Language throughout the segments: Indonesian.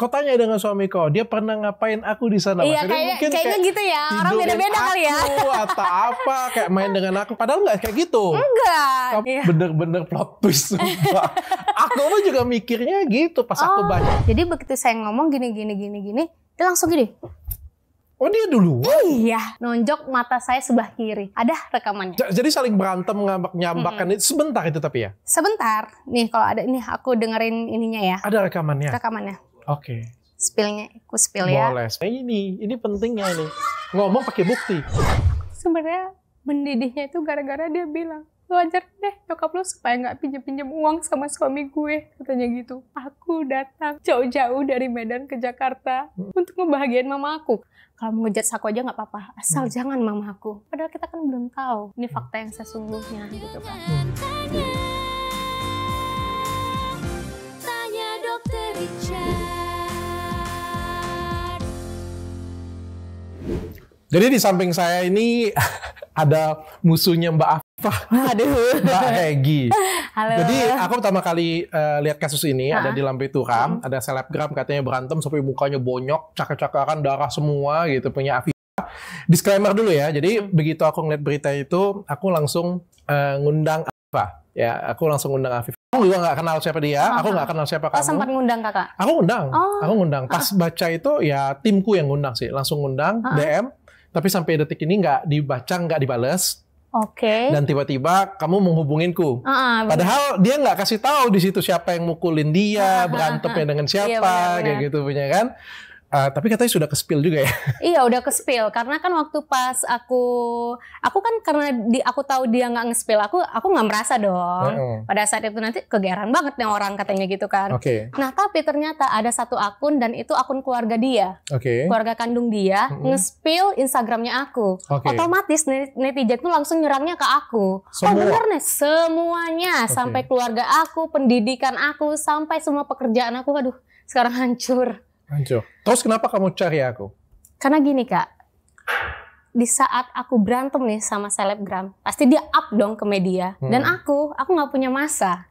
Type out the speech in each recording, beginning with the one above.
kau tanya dengan suami kau, dia pernah ngapain aku di sana? Iya, kayaknya, mungkin kayaknya kayak gitu ya. Orang beda-beda kali ya. Atau apa, kayak main dengan aku. Padahal nggak kayak gitu. Enggak. bener iya. Bener-bener plot twist. aku pun juga mikirnya gitu pas oh, aku banyak. Jadi begitu saya ngomong gini, gini, gini, gini. Dia langsung gini. Oh dia dulu? Iya, nonjok mata saya sebelah kiri. Ada rekamannya. Jadi saling berantem ngambak nyambakan mm -hmm. sebentar itu tapi ya? Sebentar. Nih kalau ada ini aku dengerin ininya ya. Ada rekamannya. Rekamannya. Oke. Okay. Spillnya, aku spill ya. Boleh. Nah, ini, ini pentingnya ini. Ngomong pakai bukti. Sebenarnya mendidihnya itu gara-gara dia bilang, Wajar ajar deh nyokap lo supaya nggak pinjam pinjem uang sama suami gue katanya gitu aku datang jauh-jauh dari Medan ke Jakarta hmm. untuk ngebahagiain mama aku kalau mau ngejat aku aja nggak apa-apa asal hmm. jangan mama aku padahal kita kan belum tahu ini hmm. fakta yang sesungguhnya gitu kan hmm. tanya dokter Richard Jadi di samping saya ini ada musuhnya Mbak Afa. Aduh. Mbak Egi. Halo. Jadi aku pertama kali uh, lihat kasus ini ha? ada di Lampi Turam, kan. hmm. ada selebgram katanya berantem sampai mukanya bonyok, cakar-cakaran darah semua gitu punya Afi. Disclaimer dulu ya. Jadi hmm. begitu aku ngeliat berita itu, aku langsung uh, ngundang Afifa. Ya, aku langsung ngundang Afif. Aku juga nggak kenal siapa dia, Aha. Oh, aku nggak oh. kenal siapa oh, kamu. sempat ngundang kakak? Aku ngundang, oh. aku ngundang. Pas ah. baca itu ya timku yang ngundang sih, langsung ngundang, Aha. DM, tapi sampai detik ini nggak dibaca, nggak dibales. Oke. Okay. Dan tiba-tiba kamu menghubunginku. Uh, uh, Padahal dia nggak kasih tahu di situ siapa yang mukulin dia, ah, berantemnya dengan iya, siapa, iya, bener -bener. kayak gitu punya kan. Uh, tapi katanya sudah ke-spill juga ya? iya, udah ke-spill. Karena kan waktu pas aku, aku kan karena di, aku tahu dia nggak nge-spill, aku aku nggak merasa dong. Mm. Pada saat itu nanti kegeran banget nih orang katanya gitu kan. Oke. Okay. Nah, tapi ternyata ada satu akun dan itu akun keluarga dia. Oke. Okay. Keluarga kandung dia mm-hmm. nge-spill Instagramnya aku. Okay. Otomatis netizen tuh langsung nyerangnya ke aku. Oh, semua. Oh bener nih, semuanya. Okay. Sampai keluarga aku, pendidikan aku, sampai semua pekerjaan aku. Aduh, sekarang hancur. Hancur. Terus kenapa kamu cari aku? Karena gini kak, di saat aku berantem nih sama selebgram, pasti dia up dong ke media. Hmm. Dan aku, aku nggak punya masa.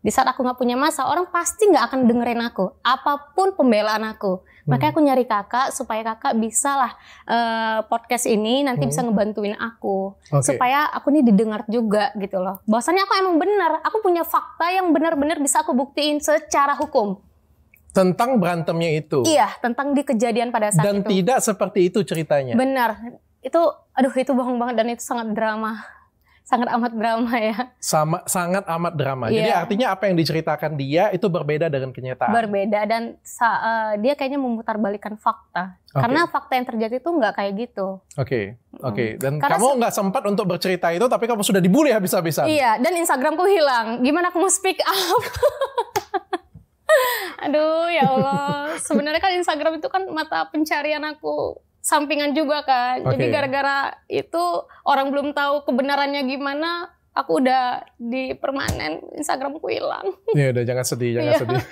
Di saat aku nggak punya masa, orang pasti nggak akan dengerin aku, apapun pembelaan aku. Hmm. Makanya aku nyari kakak supaya kakak bisa lah uh, eh, podcast ini nanti hmm. bisa ngebantuin aku, okay. supaya aku nih didengar juga gitu loh. Bahwasannya aku emang benar, aku punya fakta yang benar-benar bisa aku buktiin secara hukum. Tentang berantemnya itu. Iya, tentang di kejadian pada saat Dan itu. Dan tidak seperti itu ceritanya. Benar. Itu aduh itu bohong banget dan itu sangat drama. Sangat amat drama ya. Sama sangat amat drama. Yeah. Jadi iya. artinya apa yang diceritakan dia itu berbeda dengan kenyataan. Berbeda dan uh, dia kayaknya memutarbalikkan fakta. Okay. Karena fakta yang terjadi itu nggak kayak gitu. Oke. Okay. Oke. Okay. Dan Karena kamu nggak sempat untuk bercerita itu tapi kamu sudah dibully habis-habisan. Iya, dan Instagramku hilang. Gimana aku mau speak up? Aduh ya Allah. Sebenarnya kan Instagram itu kan mata pencarian aku sampingan juga kan. Jadi gara-gara itu orang belum tahu kebenarannya gimana, aku udah di permanen Instagramku hilang. Ya udah jangan sedih, jangan iya. sedih.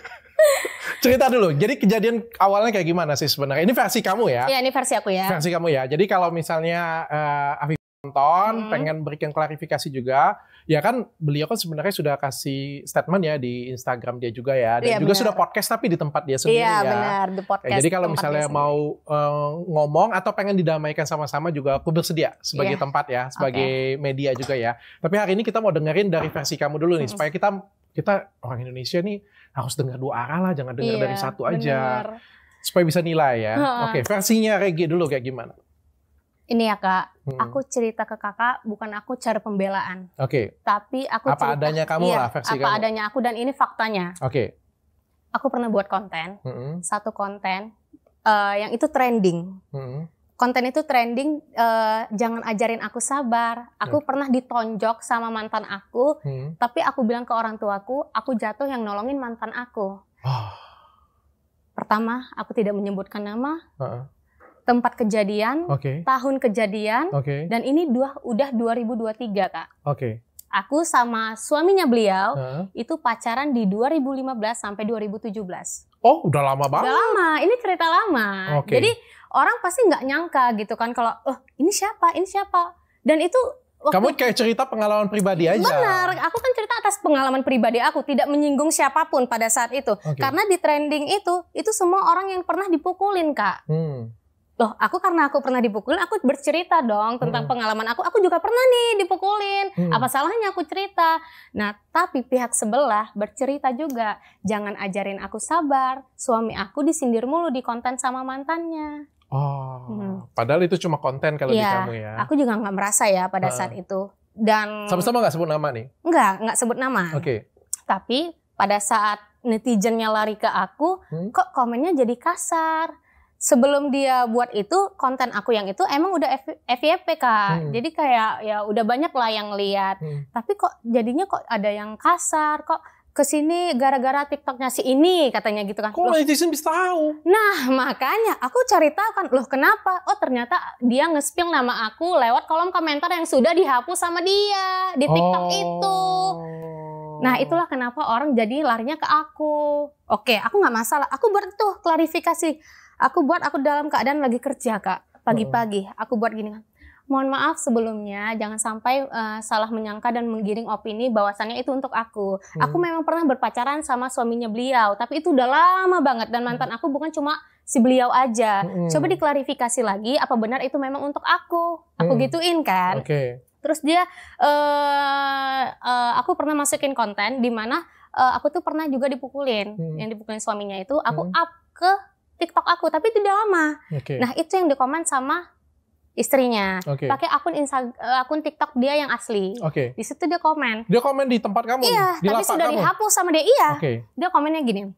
Cerita dulu. Jadi kejadian awalnya kayak gimana sih sebenarnya? Ini versi kamu ya? Iya, ini versi aku ya. Versi kamu ya. Jadi kalau misalnya uh, Afif nonton, hmm. pengen berikan klarifikasi juga, ya kan beliau kan sebenarnya sudah kasih statement ya di Instagram dia juga ya dan ya, juga bener. sudah podcast tapi di tempat dia sendiri iya, ya. Iya benar, di podcast. Ya, jadi kalau misalnya mau uh, ngomong atau pengen didamaikan sama-sama juga aku bersedia sebagai ya. tempat ya, sebagai okay. media juga ya. Tapi hari ini kita mau dengerin dari versi kamu dulu nih hmm. supaya kita kita orang Indonesia nih harus dengar dua arah lah, jangan dengar iya, dari satu aja. Bener. Supaya bisa nilai ya. Oke, okay, versinya Regi dulu kayak gimana? ini ya kak, hmm. aku cerita ke kakak bukan aku cara pembelaan. Oke. Okay. Tapi aku apa cerita, adanya kamu iya, lah versi apa kamu. adanya aku dan ini faktanya. Oke. Okay. Aku pernah buat konten, hmm. satu konten uh, yang itu trending. Hmm. Konten itu trending, uh, jangan ajarin aku sabar. Aku hmm. pernah ditonjok sama mantan aku, hmm. tapi aku bilang ke orang tuaku, aku jatuh yang nolongin mantan aku. Oh. Pertama, aku tidak menyebutkan nama. Uh -uh tempat kejadian, okay. tahun kejadian, okay. dan ini dua, udah 2023 kak. Oke. Okay. Aku sama suaminya beliau huh? itu pacaran di 2015 sampai 2017. Oh, udah lama banget. Udah lama, ini cerita lama. Okay. Jadi orang pasti nggak nyangka gitu kan kalau, oh ini siapa, ini siapa. Dan itu waktu kamu kayak cerita pengalaman pribadi aja. Benar, aku kan cerita atas pengalaman pribadi aku, tidak menyinggung siapapun pada saat itu. Okay. Karena di trending itu, itu semua orang yang pernah dipukulin kak. Hmm loh aku karena aku pernah dipukulin aku bercerita dong tentang hmm. pengalaman aku aku juga pernah nih dipukulin hmm. apa salahnya aku cerita nah tapi pihak sebelah bercerita juga jangan ajarin aku sabar suami aku disindir mulu di konten sama mantannya oh hmm. padahal itu cuma konten kalau ya, di iya, kamu ya aku juga nggak merasa ya pada hmm. saat itu dan sama-sama nggak sebut nama nih nggak nggak sebut nama oke okay. tapi pada saat netizennya lari ke aku hmm? kok komennya jadi kasar sebelum dia buat itu konten aku yang itu emang udah FYP kak hmm. jadi kayak ya udah banyak lah yang lihat hmm. tapi kok jadinya kok ada yang kasar kok kesini gara-gara TikToknya si ini katanya gitu kan. Kok netizen bisa tahu? Nah makanya aku cari tahu kan loh kenapa? Oh ternyata dia ngespil nama aku lewat kolom komentar yang sudah dihapus sama dia di TikTok oh. itu. Nah itulah kenapa orang jadi larinya ke aku. Oke aku nggak masalah. Aku bertuh klarifikasi Aku buat aku dalam keadaan lagi kerja kak pagi-pagi. Oh. Aku buat gini kan. Mohon maaf sebelumnya, jangan sampai uh, salah menyangka dan menggiring opini bahwasannya itu untuk aku. Hmm. Aku memang pernah berpacaran sama suaminya beliau, tapi itu udah lama banget dan mantan aku bukan cuma si beliau aja. Hmm. Coba diklarifikasi lagi, apa benar itu memang untuk aku? Aku hmm. gituin kan. Okay. Terus dia, uh, uh, aku pernah masukin konten di mana uh, aku tuh pernah juga dipukulin. Hmm. Yang dipukulin suaminya itu, aku hmm. up ke TikTok aku, tapi tidak lama. Okay. Nah itu yang dikomen sama istrinya. Okay. Pakai akun Insta, eh, akun TikTok dia yang asli. Okay. Di situ dia komen. Dia komen di tempat kamu. Iya. Di tapi sudah kamu. dihapus sama dia. Iya. Okay. Dia komennya gini.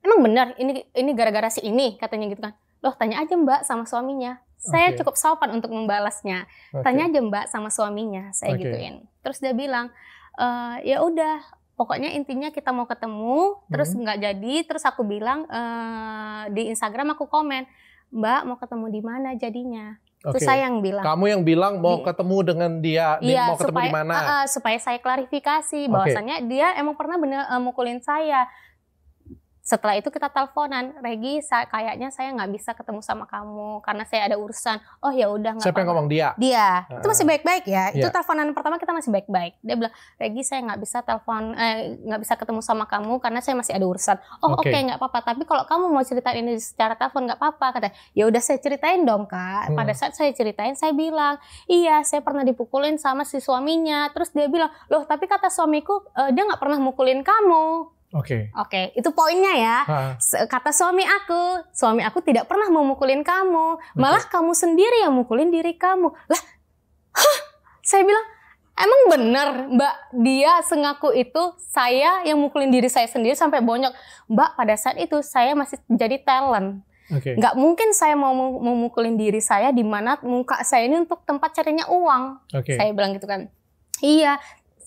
Emang benar ini ini gara-gara si ini katanya gitu kan. Loh tanya aja Mbak sama suaminya. Saya okay. cukup sopan untuk membalasnya. Okay. Tanya aja Mbak sama suaminya. Saya okay. gituin. Terus dia bilang e, ya udah pokoknya intinya kita mau ketemu terus hmm. nggak jadi terus aku bilang e, di Instagram aku komen Mbak mau ketemu di mana jadinya okay. terus saya yang bilang kamu yang bilang mau di, ketemu dengan dia iya, mau ketemu di mana uh, uh, supaya saya klarifikasi bahwasannya okay. dia emang pernah bener uh, mukulin saya setelah itu kita teleponan Regi saya, kayaknya saya nggak bisa ketemu sama kamu karena saya ada urusan oh ya udah nggak siapa yang ngomong dia dia ah. itu masih baik-baik ya yeah. itu iya. teleponan pertama kita masih baik-baik dia bilang Regi saya nggak bisa telepon eh, bisa ketemu sama kamu karena saya masih ada urusan oh oke okay. okay, nggak apa-apa tapi kalau kamu mau cerita ini secara telepon nggak apa-apa kata ya udah saya ceritain dong kak hmm. pada saat saya ceritain saya bilang iya saya pernah dipukulin sama si suaminya terus dia bilang loh tapi kata suamiku eh, dia nggak pernah mukulin kamu Oke. Okay. Oke, okay. itu poinnya ya. Ha. Kata suami aku, suami aku tidak pernah memukulin kamu. malah Malah kamu sendiri yang mukulin diri kamu. Lah, hah? Saya bilang, emang bener Mbak, dia sengaku itu saya yang mukulin diri saya sendiri sampai bonyok. Mbak, pada saat itu saya masih jadi talent. Okay. Nggak mungkin saya mau memukulin diri saya di mana muka saya ini untuk tempat carinya uang. Okay. Saya bilang gitu kan. Iya,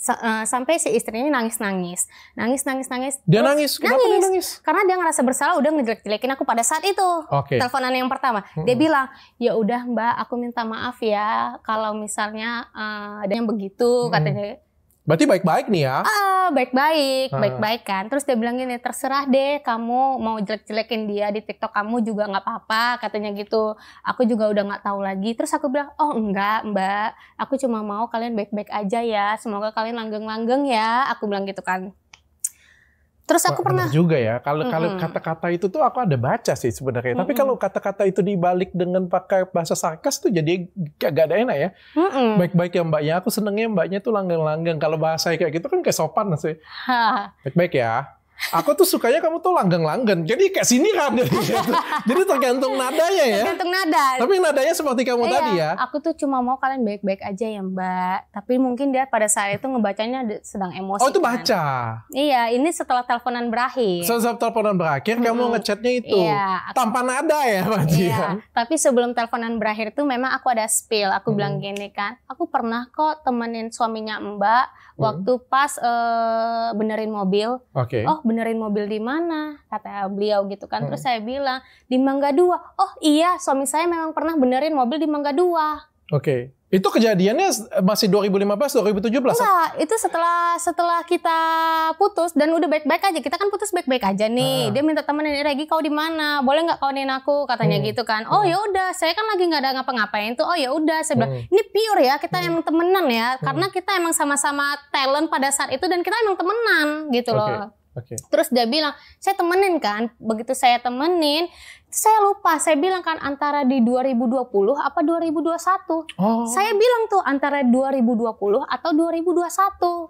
S uh, eh, sampai si istrinya nangis-nangis. Nangis-nangis-nangis. Dia Terus, nangis? Kenapa nangis. dia nangis? Karena dia ngerasa bersalah udah ngejelek-jelekin aku pada saat itu. Okay. Teleponan yang pertama. Mm -hmm. Dia bilang, ya udah mbak aku minta maaf ya kalau misalnya uh, ada yang begitu mm -hmm. katanya Berarti baik-baik nih ya? Eh, ah baik-baik, uh. baik-baik kan. Terus dia bilang gini, terserah deh kamu mau jelek-jelekin dia di TikTok kamu juga nggak apa-apa, katanya gitu. Aku juga udah nggak tahu lagi. Terus aku bilang, oh enggak mbak, aku cuma mau kalian baik-baik aja ya. Semoga kalian langgeng-langgeng ya. Aku bilang gitu kan. Terus aku Wah, pernah juga ya. Kalau kalau mm -hmm. kata-kata itu tuh aku ada baca sih sebenarnya. Mm -hmm. Tapi kalau kata-kata itu dibalik dengan pakai bahasa sarkas tuh jadi agak ada enak ya. Mm -hmm. Baik-baik ya mbaknya. Aku senengnya mbaknya tuh langgeng-langgeng Kalau bahasa kayak gitu kan kayak sopan sih. Baik-baik ya. Aku tuh sukanya kamu tuh langgang-langgan. Jadi kayak sini kan, jadi gitu. Jadi tergantung nadanya ya. Tergantung nada. Tapi nadanya seperti kamu eh, tadi ya. Aku tuh cuma mau kalian baik-baik aja ya, Mbak. Tapi mungkin dia pada saat itu ngebacanya sedang emosi. Oh, itu kan? baca. Iya, ini setelah teleponan berakhir. Setelah teleponan berakhir hmm. kamu ngechatnya itu. Iya, aku, tanpa nada ya, berarti. Iya. Ya? Tapi sebelum teleponan berakhir tuh memang aku ada spill. Aku hmm. bilang gini kan, aku pernah kok temenin suaminya Mbak Hmm. Waktu pas uh, benerin mobil, okay. oh benerin mobil di mana? Kata beliau gitu kan. Terus hmm. saya bilang di Mangga Dua. Oh iya, suami saya memang pernah benerin mobil di Mangga Dua. Oke. Okay. Itu kejadiannya eh, masih 2015 2017. Enggak, itu setelah setelah kita putus dan udah baik-baik aja. Kita kan putus baik-baik aja nih. Ah. Dia minta temenin eh, Regi kau di mana? Boleh nggak kawanin aku? Katanya hmm. gitu kan. Oh hmm. ya udah, saya kan lagi nggak ada ngapa-ngapain tuh. Oh ya udah, saya bilang, hmm. "Ini pure ya, kita hmm. emang temenan ya." Hmm. Karena kita emang sama-sama talent pada saat itu dan kita emang temenan gitu okay. loh. Okay. Terus dia bilang, saya temenin kan. Begitu saya temenin, saya lupa, saya bilang kan antara di 2020 apa 2021. Oh. Saya bilang tuh antara 2020 atau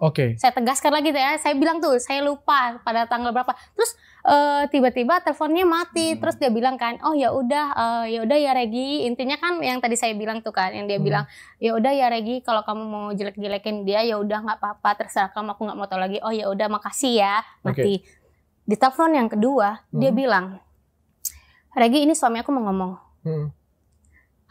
2021. Oke. Okay. Saya tegaskan lagi ya, saya bilang tuh saya lupa pada tanggal berapa. Terus tiba eh, tiba-tiba teleponnya mati, hmm. terus dia bilang kan, "Oh ya udah, uh, ya udah ya Regi." Intinya kan yang tadi saya bilang tuh kan, yang dia hmm. bilang, "Ya udah ya Regi, kalau kamu mau jelek-jelekin dia ya udah nggak apa-apa, terserah kamu aku nggak mau tau lagi." "Oh ya udah, makasih ya." Mati. Okay. Di telepon yang kedua, hmm. dia bilang, Regi ini suami aku mau ngomong. Hmm.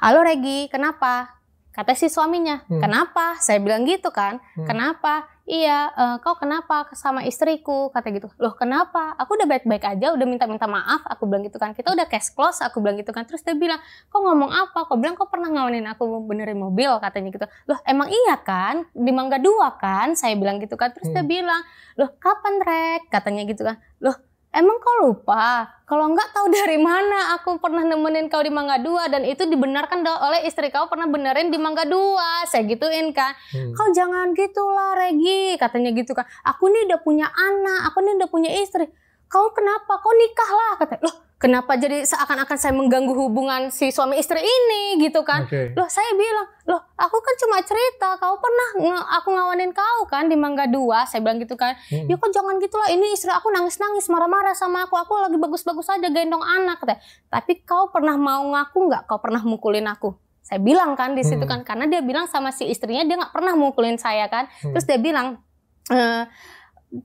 Halo Regi, kenapa? Kata si suaminya, hmm. kenapa? Saya bilang gitu kan, hmm. kenapa? Iya, uh, kau kenapa sama istriku? Kata gitu. Loh kenapa? Aku udah baik-baik aja, udah minta-minta maaf. Aku bilang gitu kan. Kita udah cash close, aku bilang gitu kan. Terus dia bilang, kau ngomong apa? Kau bilang kau pernah ngawinin aku benerin mobil, katanya gitu. Loh emang iya kan? Di Mangga Dua kan? Saya bilang gitu kan. Terus hmm. dia bilang, loh kapan Rek? Katanya gitu kan. Loh Emang kau lupa? Kalau enggak tahu dari mana aku pernah nemenin kau di Mangga Dua dan itu dibenarkan oleh istri kau pernah benerin di Mangga Dua. Saya gituin kan. Hmm. Kau jangan gitulah Regi, katanya gitu kan. Aku nih udah punya anak, aku nih udah punya istri. Kau kenapa? Kau nikahlah kata. Loh, kenapa jadi seakan-akan saya mengganggu hubungan si suami istri ini gitu kan okay. loh saya bilang loh aku kan cuma cerita kau pernah nge aku ngawanin kau kan di Mangga Dua saya bilang gitu kan hmm. ya kok jangan gitulah ini istri aku nangis-nangis marah-marah sama aku aku lagi bagus-bagus aja gendong anak deh tapi kau pernah mau ngaku nggak kau pernah mukulin aku saya bilang kan di situ hmm. kan karena dia bilang sama si istrinya dia nggak pernah mukulin saya kan hmm. terus dia bilang e,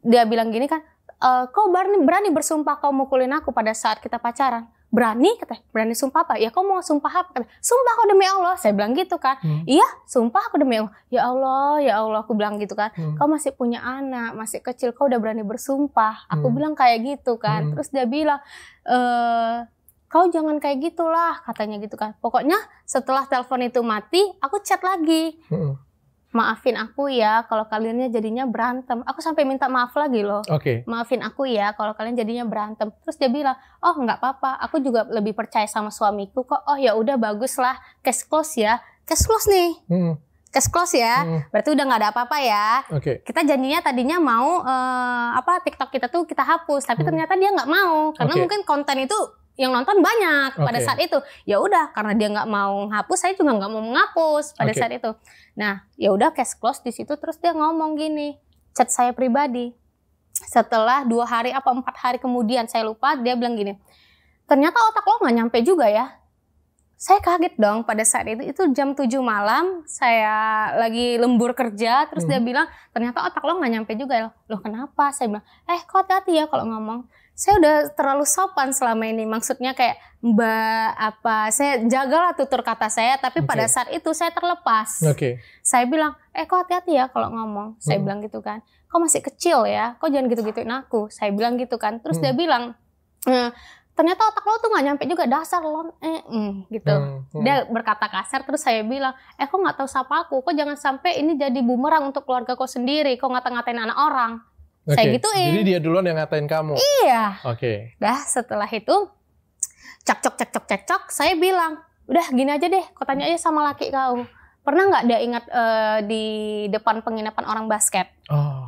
dia bilang gini kan uh, kau berani, berani bersumpah kau mukulin aku pada saat kita pacaran berani kata berani sumpah apa ya kau mau sumpah apa kata sumpah aku demi Allah saya bilang gitu kan hmm. iya sumpah aku demi Allah ya Allah ya Allah aku bilang gitu kan hmm. kau masih punya anak masih kecil kau udah berani bersumpah aku hmm. bilang kayak gitu kan hmm. terus dia bilang e, kau jangan kayak gitulah katanya gitu kan pokoknya setelah telepon itu mati aku chat lagi hmm maafin aku ya kalau kaliannya jadinya berantem. Aku sampai minta maaf lagi loh. Okay. Maafin aku ya kalau kalian jadinya berantem. Terus dia bilang, oh nggak apa-apa. Aku juga lebih percaya sama suamiku kok. Oh ya udah bagus lah. Case close ya. Case close nih. Hmm. Case close ya. Hmm. Berarti udah nggak ada apa-apa ya. Okay. Kita janjinya tadinya mau uh, apa TikTok kita tuh kita hapus, tapi hmm. ternyata dia nggak mau karena okay. mungkin konten itu yang nonton banyak okay. pada saat itu. Ya udah, karena dia nggak mau hapus, saya juga nggak mau menghapus pada okay. saat itu. Nah, ya udah case close di situ, terus dia ngomong gini, chat saya pribadi. Setelah dua hari apa empat hari kemudian, saya lupa, dia bilang gini, ternyata otak lo nggak nyampe juga ya. Saya kaget dong pada saat itu, itu jam 7 malam, saya lagi lembur kerja, terus hmm. dia bilang, ternyata otak lo nggak nyampe juga ya. Loh kenapa? Saya bilang, eh kok hati ya kalau ngomong saya udah terlalu sopan selama ini. Maksudnya kayak Mbak apa, saya jagalah tutur kata saya tapi okay. pada saat itu saya terlepas. Okay. Saya bilang, "Eh, kok hati-hati ya kalau ngomong." Saya hmm. bilang gitu kan. "Kok masih kecil ya? Kok jangan gitu-gituin aku." Saya bilang gitu kan. Terus hmm. dia bilang, eh, ternyata otak lo tuh nggak nyampe juga dasar lo eh mm, gitu hmm, hmm. dia berkata kasar terus saya bilang eh kok nggak tahu siapa aku kok jangan sampai ini jadi bumerang untuk keluarga kau sendiri kok ngata-ngatain anak orang okay. saya gituin jadi dia duluan yang ngatain kamu iya oke okay. dah setelah itu cekcok cekcok cekcok saya bilang udah gini aja deh kau tanya aja sama laki kau pernah nggak dia ingat uh, di depan penginapan orang basket oh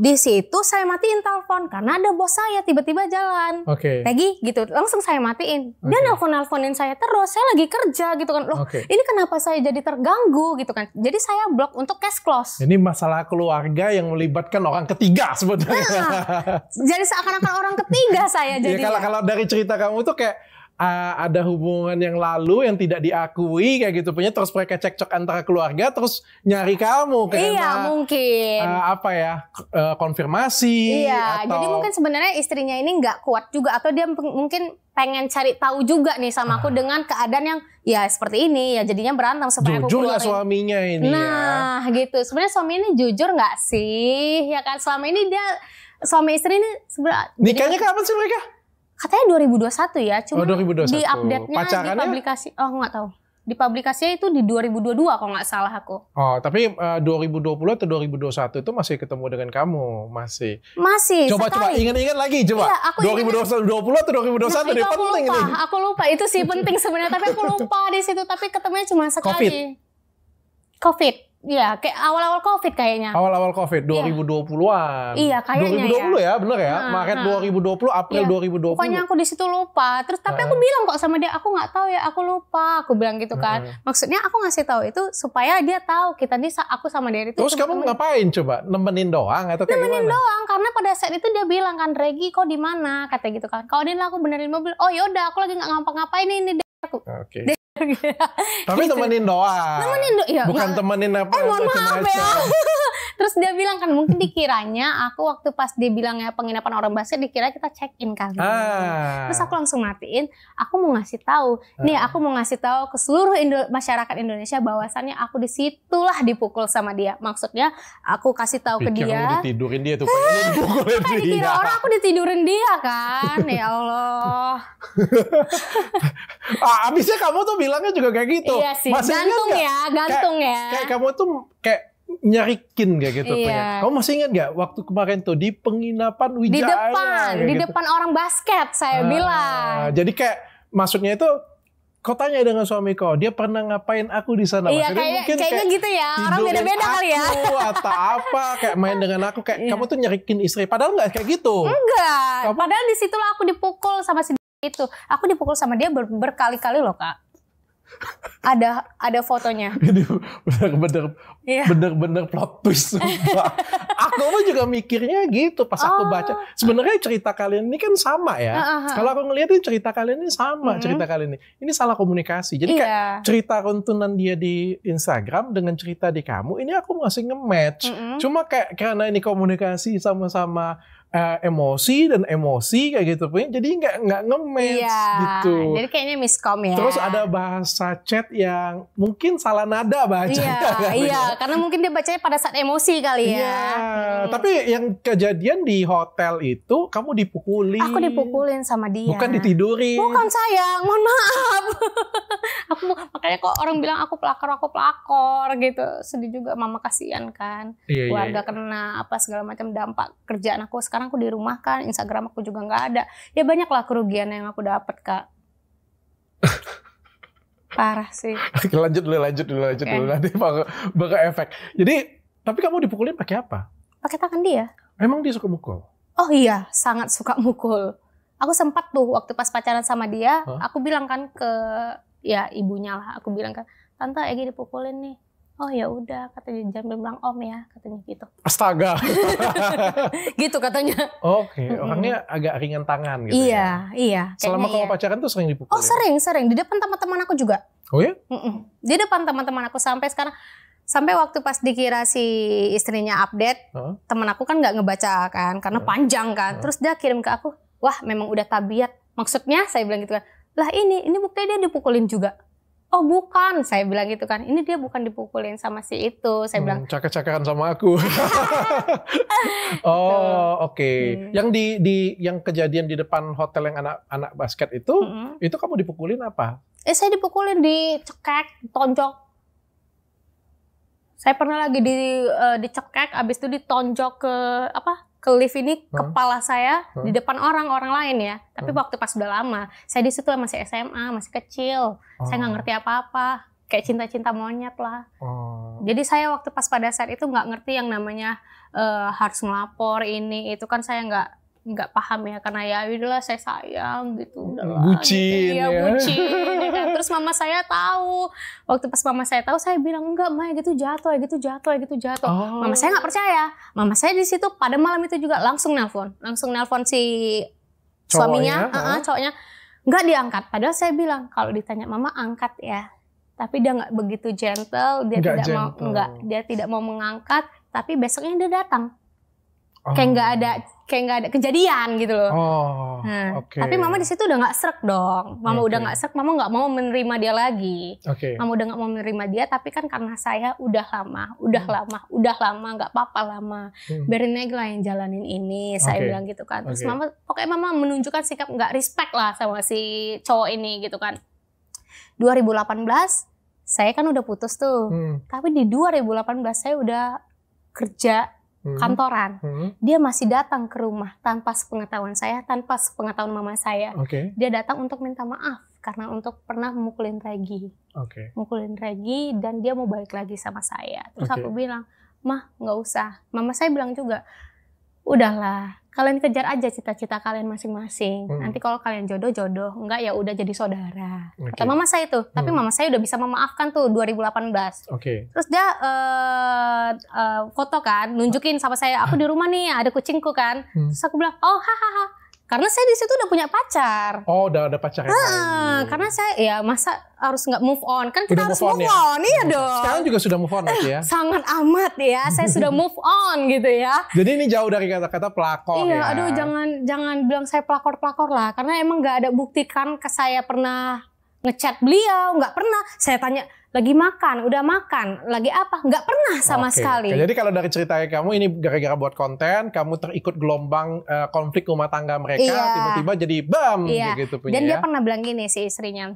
di situ saya matiin telepon karena ada bos saya tiba-tiba jalan. Oke. Okay. Lagi gitu, langsung saya matiin. Okay. nelpon-nelponin saya terus, saya lagi kerja gitu kan. Loh, okay. ini kenapa saya jadi terganggu gitu kan. Jadi saya blok untuk cash close. Ini masalah keluarga yang melibatkan orang ketiga sebetulnya. Nah, jadi seakan-akan orang ketiga saya iya, jadi. Ya, kalau kalau dari cerita kamu tuh kayak uh, ada hubungan yang lalu yang tidak diakui kayak gitu punya terus mereka cekcok antara keluarga terus nyari kamu karena iya nah, mungkin uh, apa ya uh, konfirmasi iya atau... jadi mungkin sebenarnya istrinya ini nggak kuat juga atau dia mungkin pengen cari tahu juga nih sama aku ah. dengan keadaan yang ya seperti ini ya jadinya berantem supaya jujur aku suaminya ini ya. nah ya. gitu sebenarnya suami ini jujur nggak sih ya kan selama ini dia suami istri ini sebenarnya nikahnya kapan sih mereka Katanya 2021 ya, cuma oh, 2021. di update-nya di publikasi oh nggak tahu. Di publikasinya itu di 2022 kalau nggak salah aku. Oh, tapi eh, uh, 2020 atau 2021 itu masih ketemu dengan kamu, masih. Masih. Coba sekali. coba ingat-ingat lagi coba. Iya, aku 2020 ingat. atau 2021 nah, itu aku lupa. Ini. Aku lupa itu sih penting sebenarnya, tapi aku lupa di situ tapi ketemunya cuma sekali. COVID. COVID. Iya, kayak awal-awal Covid kayaknya. Awal-awal Covid 2020-an. Iya. iya, kayaknya 2020 ya. ya, bener ya? Nah, Maret nah. 2020, April iya. 2020. Pokoknya aku di situ lupa. Terus tapi aku bilang kok sama dia, aku nggak tahu ya, aku lupa. Aku bilang gitu kan. Maksudnya aku ngasih tahu itu supaya dia tahu kita nih aku sama dia itu. Terus kamu ngapain coba? Nemenin doang atau kayak Nemenin doang karena pada saat itu dia bilang kan, "Regi, kok di mana?" katanya gitu kan. Kalau dia aku benerin mobil. Oh, yaudah aku lagi nggak ngapa-ngapain ini deh aku. Oke. Okay. Tapi gitu. temenin doang. Temenin doang. ya. Bukan iya. temenin apa. Eh mohon maaf ya. Terus dia bilang kan mungkin dikiranya aku waktu pas dia bilangnya penginapan orang basket dikira kita check in kali. Ah. Terus aku langsung matiin. Aku mau ngasih tahu. Ah. Nih aku mau ngasih tahu ke seluruh Indo masyarakat Indonesia bahwasannya aku disitulah dipukul sama dia. Maksudnya aku kasih tahu Pikir ke dia. Pikir ditidurin dia tuh. Pengen dipukulin Dikira orang aku ditidurin dia kan. ya Allah. ah, abisnya kamu tuh bilangnya juga kayak gitu. Iya sih. Masih gantung gak? ya, gantung kayak, ya. Kayak kamu tuh kayak nyarikin kayak gitu ya. iya. Kamu masih ingat gak waktu kemarin tuh di penginapan Wijaya? Di depan, di gitu. depan orang basket saya ah, bilang. Jadi kayak maksudnya itu kau tanya dengan suami kau, dia pernah ngapain aku di sana? Iya, kayak, mungkin kayaknya kayak gitu ya. Orang beda-beda kali ya. atau apa kayak main dengan aku kayak iya. kamu tuh nyerikin istri. Padahal nggak kayak gitu. Enggak. Kamu... Padahal disitulah aku dipukul sama si itu. Aku dipukul sama dia ber berkali-kali loh kak ada ada fotonya. Ini bener-bener yeah. bener-bener plot twist aku juga mikirnya gitu pas oh. aku baca. Sebenarnya cerita kalian ini kan sama ya. Uh, -huh. Kalau aku ngeliatin cerita kalian ini sama hmm. cerita kalian ini. Ini salah komunikasi. Jadi yeah. kayak iya. cerita runtunan dia di Instagram dengan cerita di kamu ini aku masih nge-match. Mm -hmm. Cuma kayak karena ini komunikasi sama-sama uh, emosi dan emosi kayak gitu punya jadi nggak nggak ngematch iya, gitu jadi kayaknya miskom ya terus ada bahasa chat yang mungkin salah nada baca iya, iya karena mungkin dia bacanya pada saat emosi kali ya iya, hmm. tapi yang kejadian di hotel itu kamu dipukulin aku dipukulin sama dia bukan ditidurin bukan sayang mohon maaf aku makanya kok orang bilang aku pelakor aku pelakor gitu sedih juga mama kasihan kan iya, iya keluarga iya, iya. kena apa segala macam dampak kerjaan aku sekarang sekarang aku di rumah kan Instagram aku juga nggak ada ya banyaklah kerugian yang aku dapat kak parah sih Oke, lanjut dulu lanjut dulu lanjut okay. dulu nanti bakal, bakal efek jadi tapi kamu dipukulin pakai apa pakai tangan dia emang dia suka mukul oh iya sangat suka mukul aku sempat tuh waktu pas pacaran sama dia huh? aku bilang kan ke ya ibunya lah aku bilang kan tante Egi dipukulin nih oh ya udah katanya jangan bilang om ya katanya gitu astaga gitu katanya oke okay, orangnya mm-hmm. agak ringan tangan gitu iya ya. iya selama kamu iya. pacaran tuh sering dipukul oh sering sering di depan teman-teman aku juga oh ya Mm-mm. di depan teman-teman aku sampai sekarang sampai waktu pas dikira si istrinya update huh? teman aku kan nggak ngebaca kan karena huh? panjang kan huh? terus dia kirim ke aku wah memang udah tabiat maksudnya saya bilang gitu kan lah ini ini buktinya dia dipukulin juga oh bukan saya bilang gitu kan ini dia bukan dipukulin sama si itu saya hmm, bilang cakak-cakakan sama aku oh gitu. oke okay. hmm. yang di di yang kejadian di depan hotel yang anak-anak basket itu hmm. itu kamu dipukulin apa eh saya dipukulin dicekek tonjok saya pernah lagi di uh, dicekek abis itu ditonjok ke apa ke lift ini huh? kepala saya huh? di depan orang-orang lain ya. Tapi huh? waktu pas udah lama, saya di situ masih SMA, masih kecil. Oh. Saya nggak oh. ngerti apa-apa. Kayak cinta-cinta monyet lah. Oh. Jadi saya waktu pas pada saat itu nggak ngerti yang namanya uh, harus ngelapor ini itu kan saya nggak nggak paham ya karena ya udahlah saya sayang gitu udahlah hmm, bucin gitu. ya, ya bucin ya kan? terus mama saya tahu waktu pas mama saya tahu saya bilang enggak mah ya gitu jatuh ya gitu jatuh ya gitu jatuh oh. mama saya nggak percaya mama saya di situ pada malam itu juga langsung nelpon langsung nelpon si cowoknya, suaminya uh -uh, cowoknya nggak diangkat padahal saya bilang kalau ditanya mama angkat ya tapi dia nggak begitu gentle dia gak tidak gentle. mau nggak dia tidak mau mengangkat tapi besoknya dia datang Kayak nggak oh. ada kayak nggak ada kejadian gitu loh. Oh. Nah, okay. Tapi mama di situ udah nggak serak dong. Mama okay. udah nggak serak. Mama nggak mau menerima dia lagi. Okay. Mama udah nggak mau menerima dia. Tapi kan karena saya udah lama, udah hmm. lama, udah lama nggak apa-apa lama. Hmm. Biarin aja lah yang jalanin ini. Okay. Saya bilang gitu kan. Terus okay. mama pokoknya mama menunjukkan sikap nggak respect lah sama si cowok ini gitu kan. 2018 saya kan udah putus tuh. Hmm. Tapi di 2018 saya udah kerja Hmm. kantoran, hmm. dia masih datang ke rumah tanpa sepengetahuan saya, tanpa sepengetahuan mama saya. Okay. Dia datang untuk minta maaf karena untuk pernah memukulin Regi, okay. mukulin Regi dan dia mau balik lagi sama saya. Terus okay. aku bilang, mah nggak usah. Mama saya bilang juga, udahlah kalian kejar aja cita-cita kalian masing-masing. Hmm. Nanti kalau kalian jodoh jodoh, enggak ya udah jadi saudara. Okay. Kata mama saya tuh, tapi hmm. mama saya udah bisa memaafkan tuh 2018. Oke. Okay. Terus dia uh, uh, foto kan, nunjukin sama saya, aku ah. di rumah nih ada kucingku kan. Hmm. Terus aku bilang, oh hahaha. Karena saya di situ udah punya pacar. Oh, udah ada pacar yang lain. Karena saya ya masa harus nggak move on kan kita udah harus move on, move ya? on. Ya? iya dong. Sekarang juga sudah move on ya? eh, ya. Sangat amat ya, saya sudah move on gitu ya. Jadi ini jauh dari kata-kata pelakor iya, ya. Iya, aduh jangan jangan bilang saya pelakor-pelakor lah, karena emang nggak ada buktikan ke saya pernah ngechat beliau, nggak pernah. Saya tanya, lagi makan, udah makan, lagi apa? Nggak pernah sama okay. sekali. Jadi kalau dari ceritanya kamu ini gara-gara buat konten, kamu terikut gelombang uh, konflik rumah tangga mereka, tiba tiba-tiba jadi bam yeah. gitu punya. Dan ya. dia pernah bilang gini si istrinya,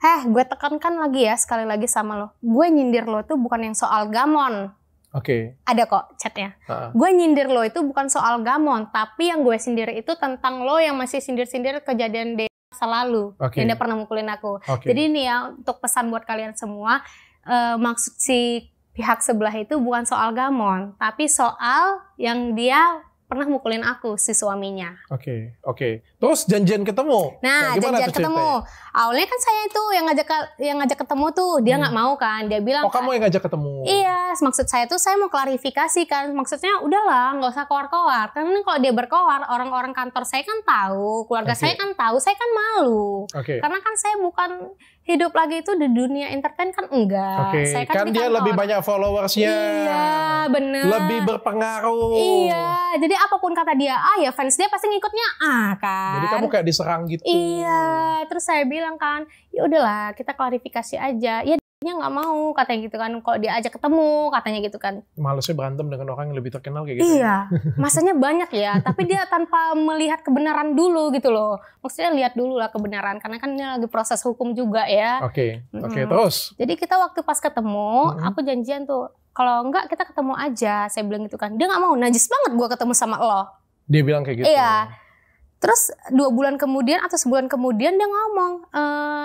eh gue tekankan lagi ya sekali lagi sama lo, gue nyindir lo tuh bukan yang soal gamon. Oke. Okay. Ada kok chatnya. Uh-uh. Gue nyindir lo itu bukan soal gamon, tapi yang gue sindir itu tentang lo yang masih sindir-sindir kejadian selalu okay. yang dia pernah mukulin aku. Okay. Jadi ini ya untuk pesan buat kalian semua uh, maksud si pihak sebelah itu bukan soal gamon tapi soal yang dia pernah mukulin aku si suaminya. Oke, okay, oke. Okay. Terus janjian ketemu. Nah, nah janjian ketemu. Awalnya kan saya itu yang ngajak yang ngajak ketemu tuh, dia hmm. nggak hmm. mau kan. Dia bilang Oh, kamu yang ngajak ketemu. Iya, maksud saya tuh saya mau klarifikasi kan. Maksudnya udahlah, nggak usah koar-koar. Karena kalau dia berkoar, orang-orang kantor saya kan tahu, keluarga okay. saya kan tahu, saya kan malu. Okay. Karena kan saya bukan hidup lagi itu di dunia entertain kan enggak. Okay. Saya kan, kan dia lebih banyak followersnya. Iya, benar. Lebih berpengaruh. Iya, jadi apapun kata dia ah ya fans dia pasti ngikutnya ah kan. Jadi kamu kayak diserang gitu. Iya, terus saya bilang kan, ya udahlah kita klarifikasi aja. Ya dia nggak mau katanya gitu kan kalau diajak ketemu katanya gitu kan malesnya berantem dengan orang yang lebih terkenal kayak gitu iya masanya banyak ya tapi dia tanpa melihat kebenaran dulu gitu loh maksudnya lihat dulu lah kebenaran karena kan ini lagi proses hukum juga ya oke okay. oke okay, -hmm. terus jadi kita waktu pas ketemu -hmm. aku janjian tuh kalau enggak kita ketemu aja saya bilang gitu kan dia nggak mau najis banget gua ketemu sama lo dia bilang kayak gitu iya Terus dua bulan kemudian atau sebulan kemudian dia ngomong, e,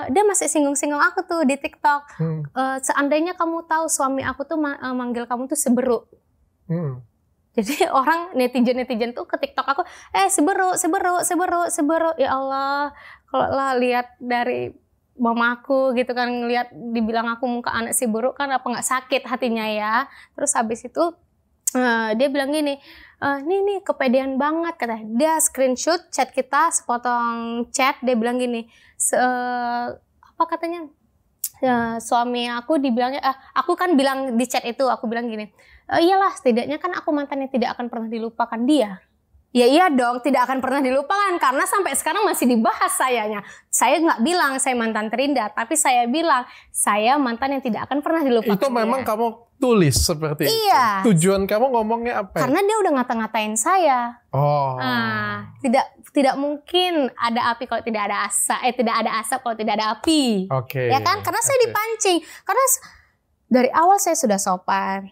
dia masih singgung-singgung aku tuh di TikTok. Hmm. E, seandainya kamu tahu suami aku tuh ma eh, manggil kamu tuh seberu. Hmm. Jadi orang netizen-netizen tuh ke TikTok aku, eh seberu, seberu, seberu, seberu. Ya Allah, kalau lah lihat dari mamaku gitu kan lihat dibilang aku muka anak si buruk kan apa nggak sakit hatinya ya. Terus habis itu Eh, dia bilang gini uh, nih nih kepedean banget kata dia screenshot chat kita sepotong chat dia bilang gini se uh, apa katanya uh, suami aku dibilangnya uh, aku kan bilang di chat itu aku bilang gini uh, iyalah setidaknya kan aku mantannya tidak akan pernah dilupakan dia Ya iya dong, tidak akan pernah dilupakan karena sampai sekarang masih dibahas sayanya. Saya nggak bilang saya mantan terindah, tapi saya bilang saya mantan yang tidak akan pernah dilupakan. Itu memang kamu tulis seperti iya. itu. Tujuan kamu ngomongnya apa? Ya? Karena dia udah ngata-ngatain saya. Oh. Nah, tidak tidak mungkin ada api kalau tidak ada asap, eh tidak ada asap kalau tidak ada api. Oke. Okay. Ya kan? Karena okay. saya dipancing. Karena dari awal saya sudah sopan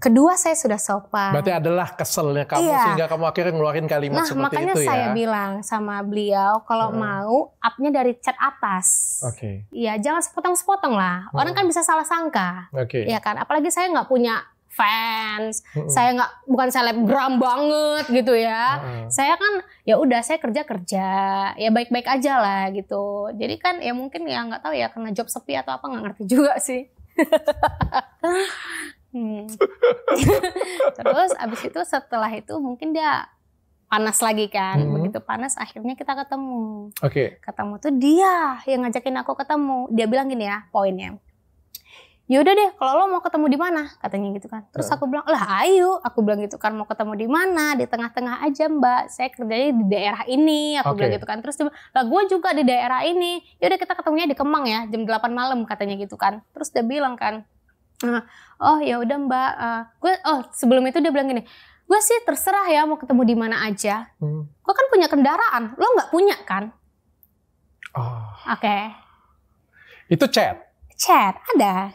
Kedua saya sudah sopan. Berarti adalah keselnya kamu iya. sehingga kamu akhirnya ngeluarin kalimat nah, seperti itu ya. Nah, makanya saya bilang sama beliau kalau hmm. mau upnya dari chat atas. Oke. Okay. Iya, jangan sepotong-sepotong lah. Hmm. Orang kan bisa salah sangka. Oke. Okay. Iya kan? Apalagi saya nggak punya fans. Hmm. Saya nggak bukan selebgram banget gitu ya. Hmm. Saya kan ya udah saya kerja-kerja, ya baik-baik aja lah gitu. Jadi kan ya mungkin ya nggak tahu ya karena job sepi atau apa nggak ngerti juga sih. Hmm. Terus abis itu setelah itu mungkin dia panas lagi kan. Hmm. Begitu panas akhirnya kita ketemu. Oke. Okay. Ketemu tuh dia yang ngajakin aku ketemu. Dia bilang gini ya poinnya. Yaudah deh, kalau lo mau ketemu di mana? Katanya gitu kan. Terus aku bilang, lah ayo. Aku bilang gitu kan, mau ketemu di mana? Di tengah-tengah aja mbak. Saya kerjanya di daerah ini. Aku okay. bilang gitu kan. Terus dia bilang, lah gue juga di daerah ini. Yaudah kita ketemunya di Kemang ya, jam 8 malam katanya gitu kan. Terus dia bilang kan, Nah, oh ya udah Mbak, uh, eh, gue oh sebelum itu dia bilang gini, gue sih terserah ya mau ketemu di mana aja. Hmm. Gue kan punya kendaraan, lo nggak punya kan? Oh. Oke. Okay. Itu chat. Chat ada.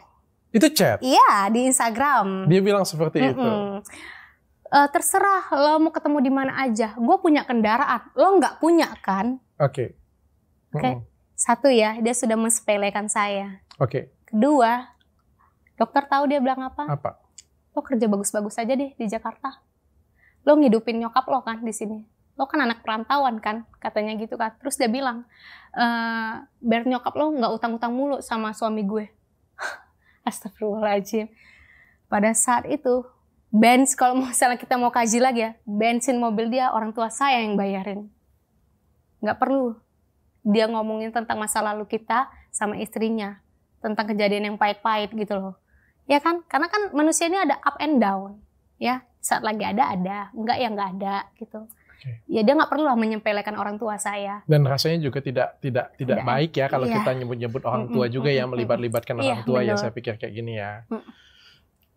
Itu chat. Iya di Instagram. Dia bilang seperti mm -mm. itu. Uh, terserah lo mau ketemu di mana aja. Gue punya kendaraan, lo nggak punya kan? Oke. Okay. Oke. Okay. Satu ya, dia sudah mensepelekan saya. Oke. Okay. Kedua, Dokter tahu dia bilang apa? Apa? Lo kerja bagus-bagus aja deh di Jakarta. Lo ngidupin nyokap lo kan di sini. Lo kan anak perantauan kan, katanya gitu kan. Terus dia bilang, e, biar nyokap lo nggak utang-utang mulu sama suami gue. Astagfirullahaladzim. Pada saat itu, bens kalau misalnya kita mau kaji lagi ya, bensin mobil dia orang tua saya yang bayarin. Nggak perlu. Dia ngomongin tentang masa lalu kita sama istrinya. Tentang kejadian yang pahit-pahit gitu loh ya kan karena kan manusia ini ada up and down ya saat lagi ada ada enggak ya enggak ada gitu okay. ya dia nggak perlu lah menyempelekan orang tua saya dan rasanya juga tidak tidak tidak, Dan, baik ya kalau iya. kita nyebut-nyebut orang tua juga yang melibat-libatkan iya, orang tua ya saya pikir kayak gini ya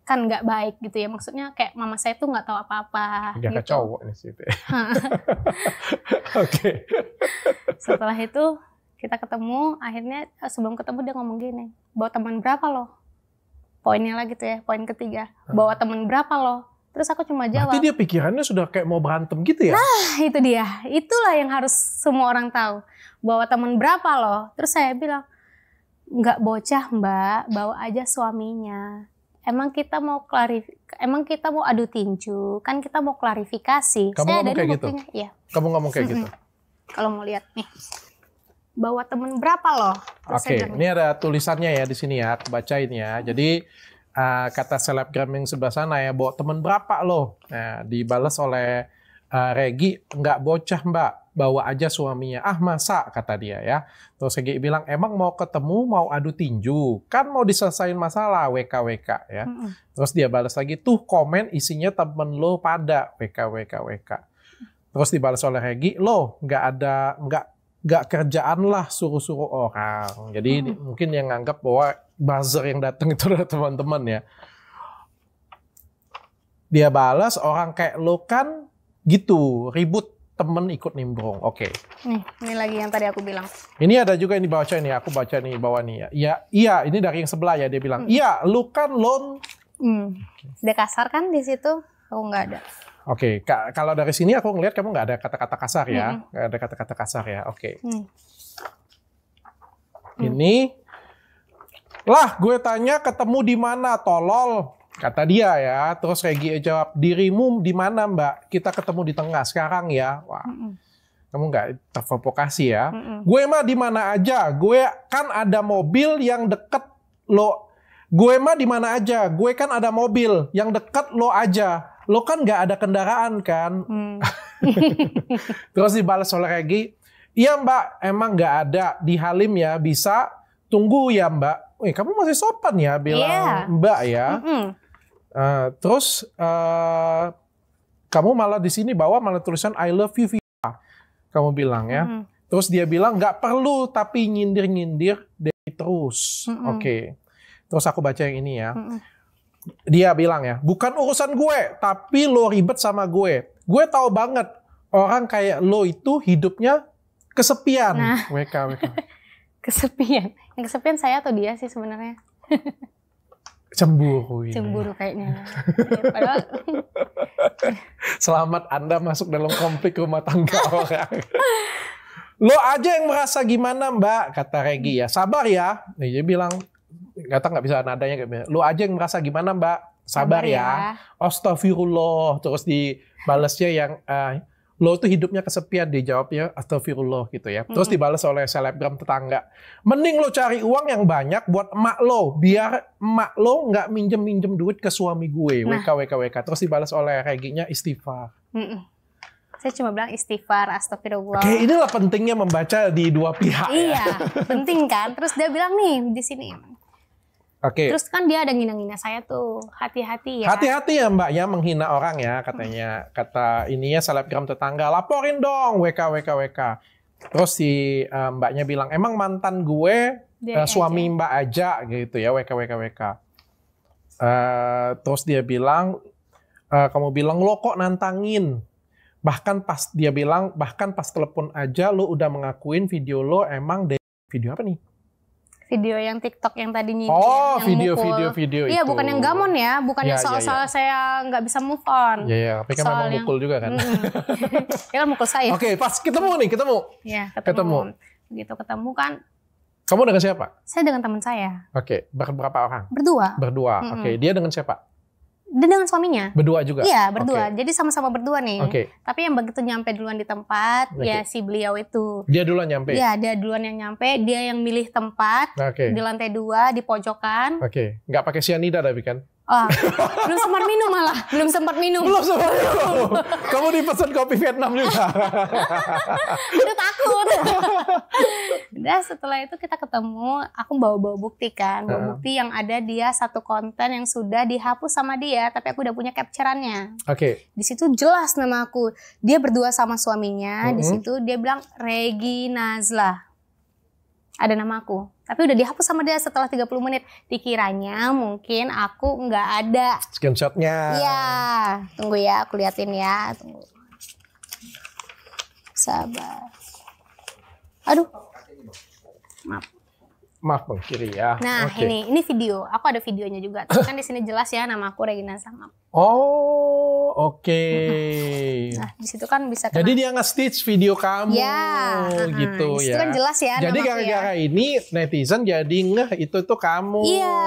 kan nggak baik gitu ya maksudnya kayak mama saya tuh nggak tahu apa-apa Gak gitu. cowok nih situ ya. oke setelah itu kita ketemu akhirnya eh, sebelum ketemu dia ngomong gini bawa teman berapa loh poinnya lagi tuh ya, poin ketiga. Hmm. Bawa temen berapa lo Terus aku cuma jawab. Berarti dia pikirannya sudah kayak mau berantem gitu ya? Nah, itu dia. Itulah yang harus semua orang tahu. Bawa temen berapa lo Terus saya bilang, nggak bocah mbak, bawa aja suaminya. Emang kita mau klarif, emang kita mau adu tinju, kan kita mau klarifikasi. Kamu saya ngomong ya kayak gitu? buktinya. gitu? Iya. Kamu ngomong kayak gitu? Kalau mau lihat nih bawa temen berapa loh? Oke, okay. ini ada tulisannya ya di sini ya, aku bacain ya. Jadi uh, kata selebgram yang sebelah sana ya, bawa temen berapa loh? Nah, dibalas oleh uh, Regi, nggak bocah mbak, bawa aja suaminya. Ah masa, kata dia ya. Terus Regi bilang, emang mau ketemu, mau adu tinju? Kan mau diselesain masalah, WKWK ya. Mm -mm. Terus dia balas lagi, tuh komen isinya temen lo pada, WKWKWK. WK, WK. Terus dibalas oleh Regi, lo nggak ada, nggak gak kerjaan lah suruh-suruh orang. Jadi hmm. mungkin yang nganggap bahwa buzzer yang datang itu adalah teman-teman ya. Dia balas orang kayak lo kan gitu ribut temen ikut nimbrung. Oke. Okay. Nih, ini lagi yang tadi aku bilang. Ini ada juga yang dibaca ini, aku baca nih bawah nih ya. Iya, iya, ini dari yang sebelah ya dia bilang. Hmm. Iya, hmm. lu kan lon. Hmm. Dia kasar kan di situ? Aku oh, nggak ada. Oke, okay. kalau dari sini aku ngelihat kamu nggak ada kata-kata kasar ya, nggak hmm. ada kata-kata kasar ya. Oke. Okay. Hmm. hmm. Ini, lah gue tanya ketemu di mana, tolol. Kata dia ya, terus Regi jawab dirimu di mana Mbak? Kita ketemu di tengah sekarang ya. Wah, mm kamu nggak terprovokasi ya? Mm Gue mah di mana aja? Gue kan ada mobil yang deket lo. Gue mah di mana aja? Gue kan ada mobil yang deket lo aja lo kan nggak ada kendaraan kan hmm. terus dibalas oleh Regi iya mbak emang nggak ada di Halim ya bisa tunggu ya mbak Wih, kamu masih sopan ya bilang yeah. mbak ya mm -mm. uh, terus uh, kamu malah di sini bawa malah tulisan I love you Viva kamu bilang ya mm -hmm. terus dia bilang nggak perlu tapi nyindir nyindir dari terus mm -hmm. oke okay. terus aku baca yang ini ya mm -hmm dia bilang ya, bukan urusan gue, tapi lo ribet sama gue. Gue tahu banget orang kayak lo itu hidupnya kesepian. Nah. WK, WK. kesepian. Yang kesepian saya atau dia sih sebenarnya? cemburu Ini. cemburu kayaknya iya, padahal selamat anda masuk dalam konflik rumah tangga orang lo aja yang merasa gimana mbak kata Regi ya sabar ya dia bilang nggak tahu nggak bisa nadanya kayak gimana. Lu aja yang merasa gimana Mbak? Sabar, Sabar ya. ya. Astagfirullah. Terus dibalasnya yang uh, lo tuh hidupnya kesepian dijawabnya astagfirullah gitu ya. Terus dibalas oleh selebgram tetangga. Mending lo cari uang yang banyak buat emak lo. Biar emak lo nggak minjem-minjem duit ke suami gue. Nah. WK, WK, Terus dibalas oleh reginya istighfar. Mm Saya cuma bilang istighfar, astagfirullah. Oke, inilah pentingnya membaca di dua pihak. Ya. Iya, ya. penting kan. Terus dia bilang nih di sini Oke. Okay. Terus kan dia ada ngina-ngina saya tuh, hati-hati ya. Hati-hati ya mbak ya menghina orang ya katanya. Kata ininya selebgram tetangga, laporin dong WK, WK, WK. Terus si uh, mbaknya bilang, emang mantan gue uh, suami aja. mbak aja gitu ya, WK, WK, WK. Uh, eh, terus dia bilang, uh, kamu bilang lo kok nantangin? Bahkan pas dia bilang, bahkan pas telepon aja lo udah mengakuin video lo emang deh. video apa nih? video yang TikTok yang tadi nyinyir. Oh, yang video, mukul. video, video Iya, bukan yang gamon ya, bukan ya, yang ya, soal-soal ya, ya. saya nggak bisa move on. Iya, iya. Tapi kan soal memang yang... mukul juga kan. Iya kan mukul saya. Oke, pas ketemu nih, ketemu. Iya, ketemu. ketemu. Gitu ketemu kan. Kamu dengan siapa? Saya dengan teman saya. Oke, okay. berapa orang? Berdua. Berdua. Mm -hmm. Oke, okay. dia dengan siapa? Dan dengan suaminya. Berdua juga. Iya, berdua. Okay. Jadi sama-sama berdua nih. Okay. Tapi yang begitu nyampe duluan di tempat, okay. ya si beliau itu. Dia duluan nyampe. Iya, dia duluan yang nyampe, dia yang milih tempat okay. di lantai dua di pojokan. Oke. Okay. Nggak pakai sianida tapi kan? Oh, belum sempat minum malah, belum sempat minum. Belum sempat minum. Kamu dipesan kopi Vietnam juga. Udah takut. Udah setelah itu kita ketemu, aku bawa-bawa bukti kan, bawa bukti yang ada dia satu konten yang sudah dihapus sama dia, tapi aku udah punya capture-annya. Oke. Okay. Di situ jelas nama aku. Dia berdua sama suaminya, mm -hmm. di situ dia bilang Regi Nazla ada nama aku. Tapi udah dihapus sama dia setelah 30 menit. Dikiranya mungkin aku nggak ada. Screenshotnya. Iya. Tunggu ya, aku liatin ya. Tunggu. Sabar. Aduh. Maaf maaf bang kiri ya. Nah okay. ini ini video, aku ada videonya juga. Terus kan di sini jelas ya nama aku Regina Samap. Oh oke. Okay. nah di situ kan bisa. Kena. Jadi dia nge-stitch video kamu. Ya. Gitu ya. Itu kan jelas ya. Jadi ya. gara-gara ya. ini netizen jadi ngeh itu tuh kamu. Iya.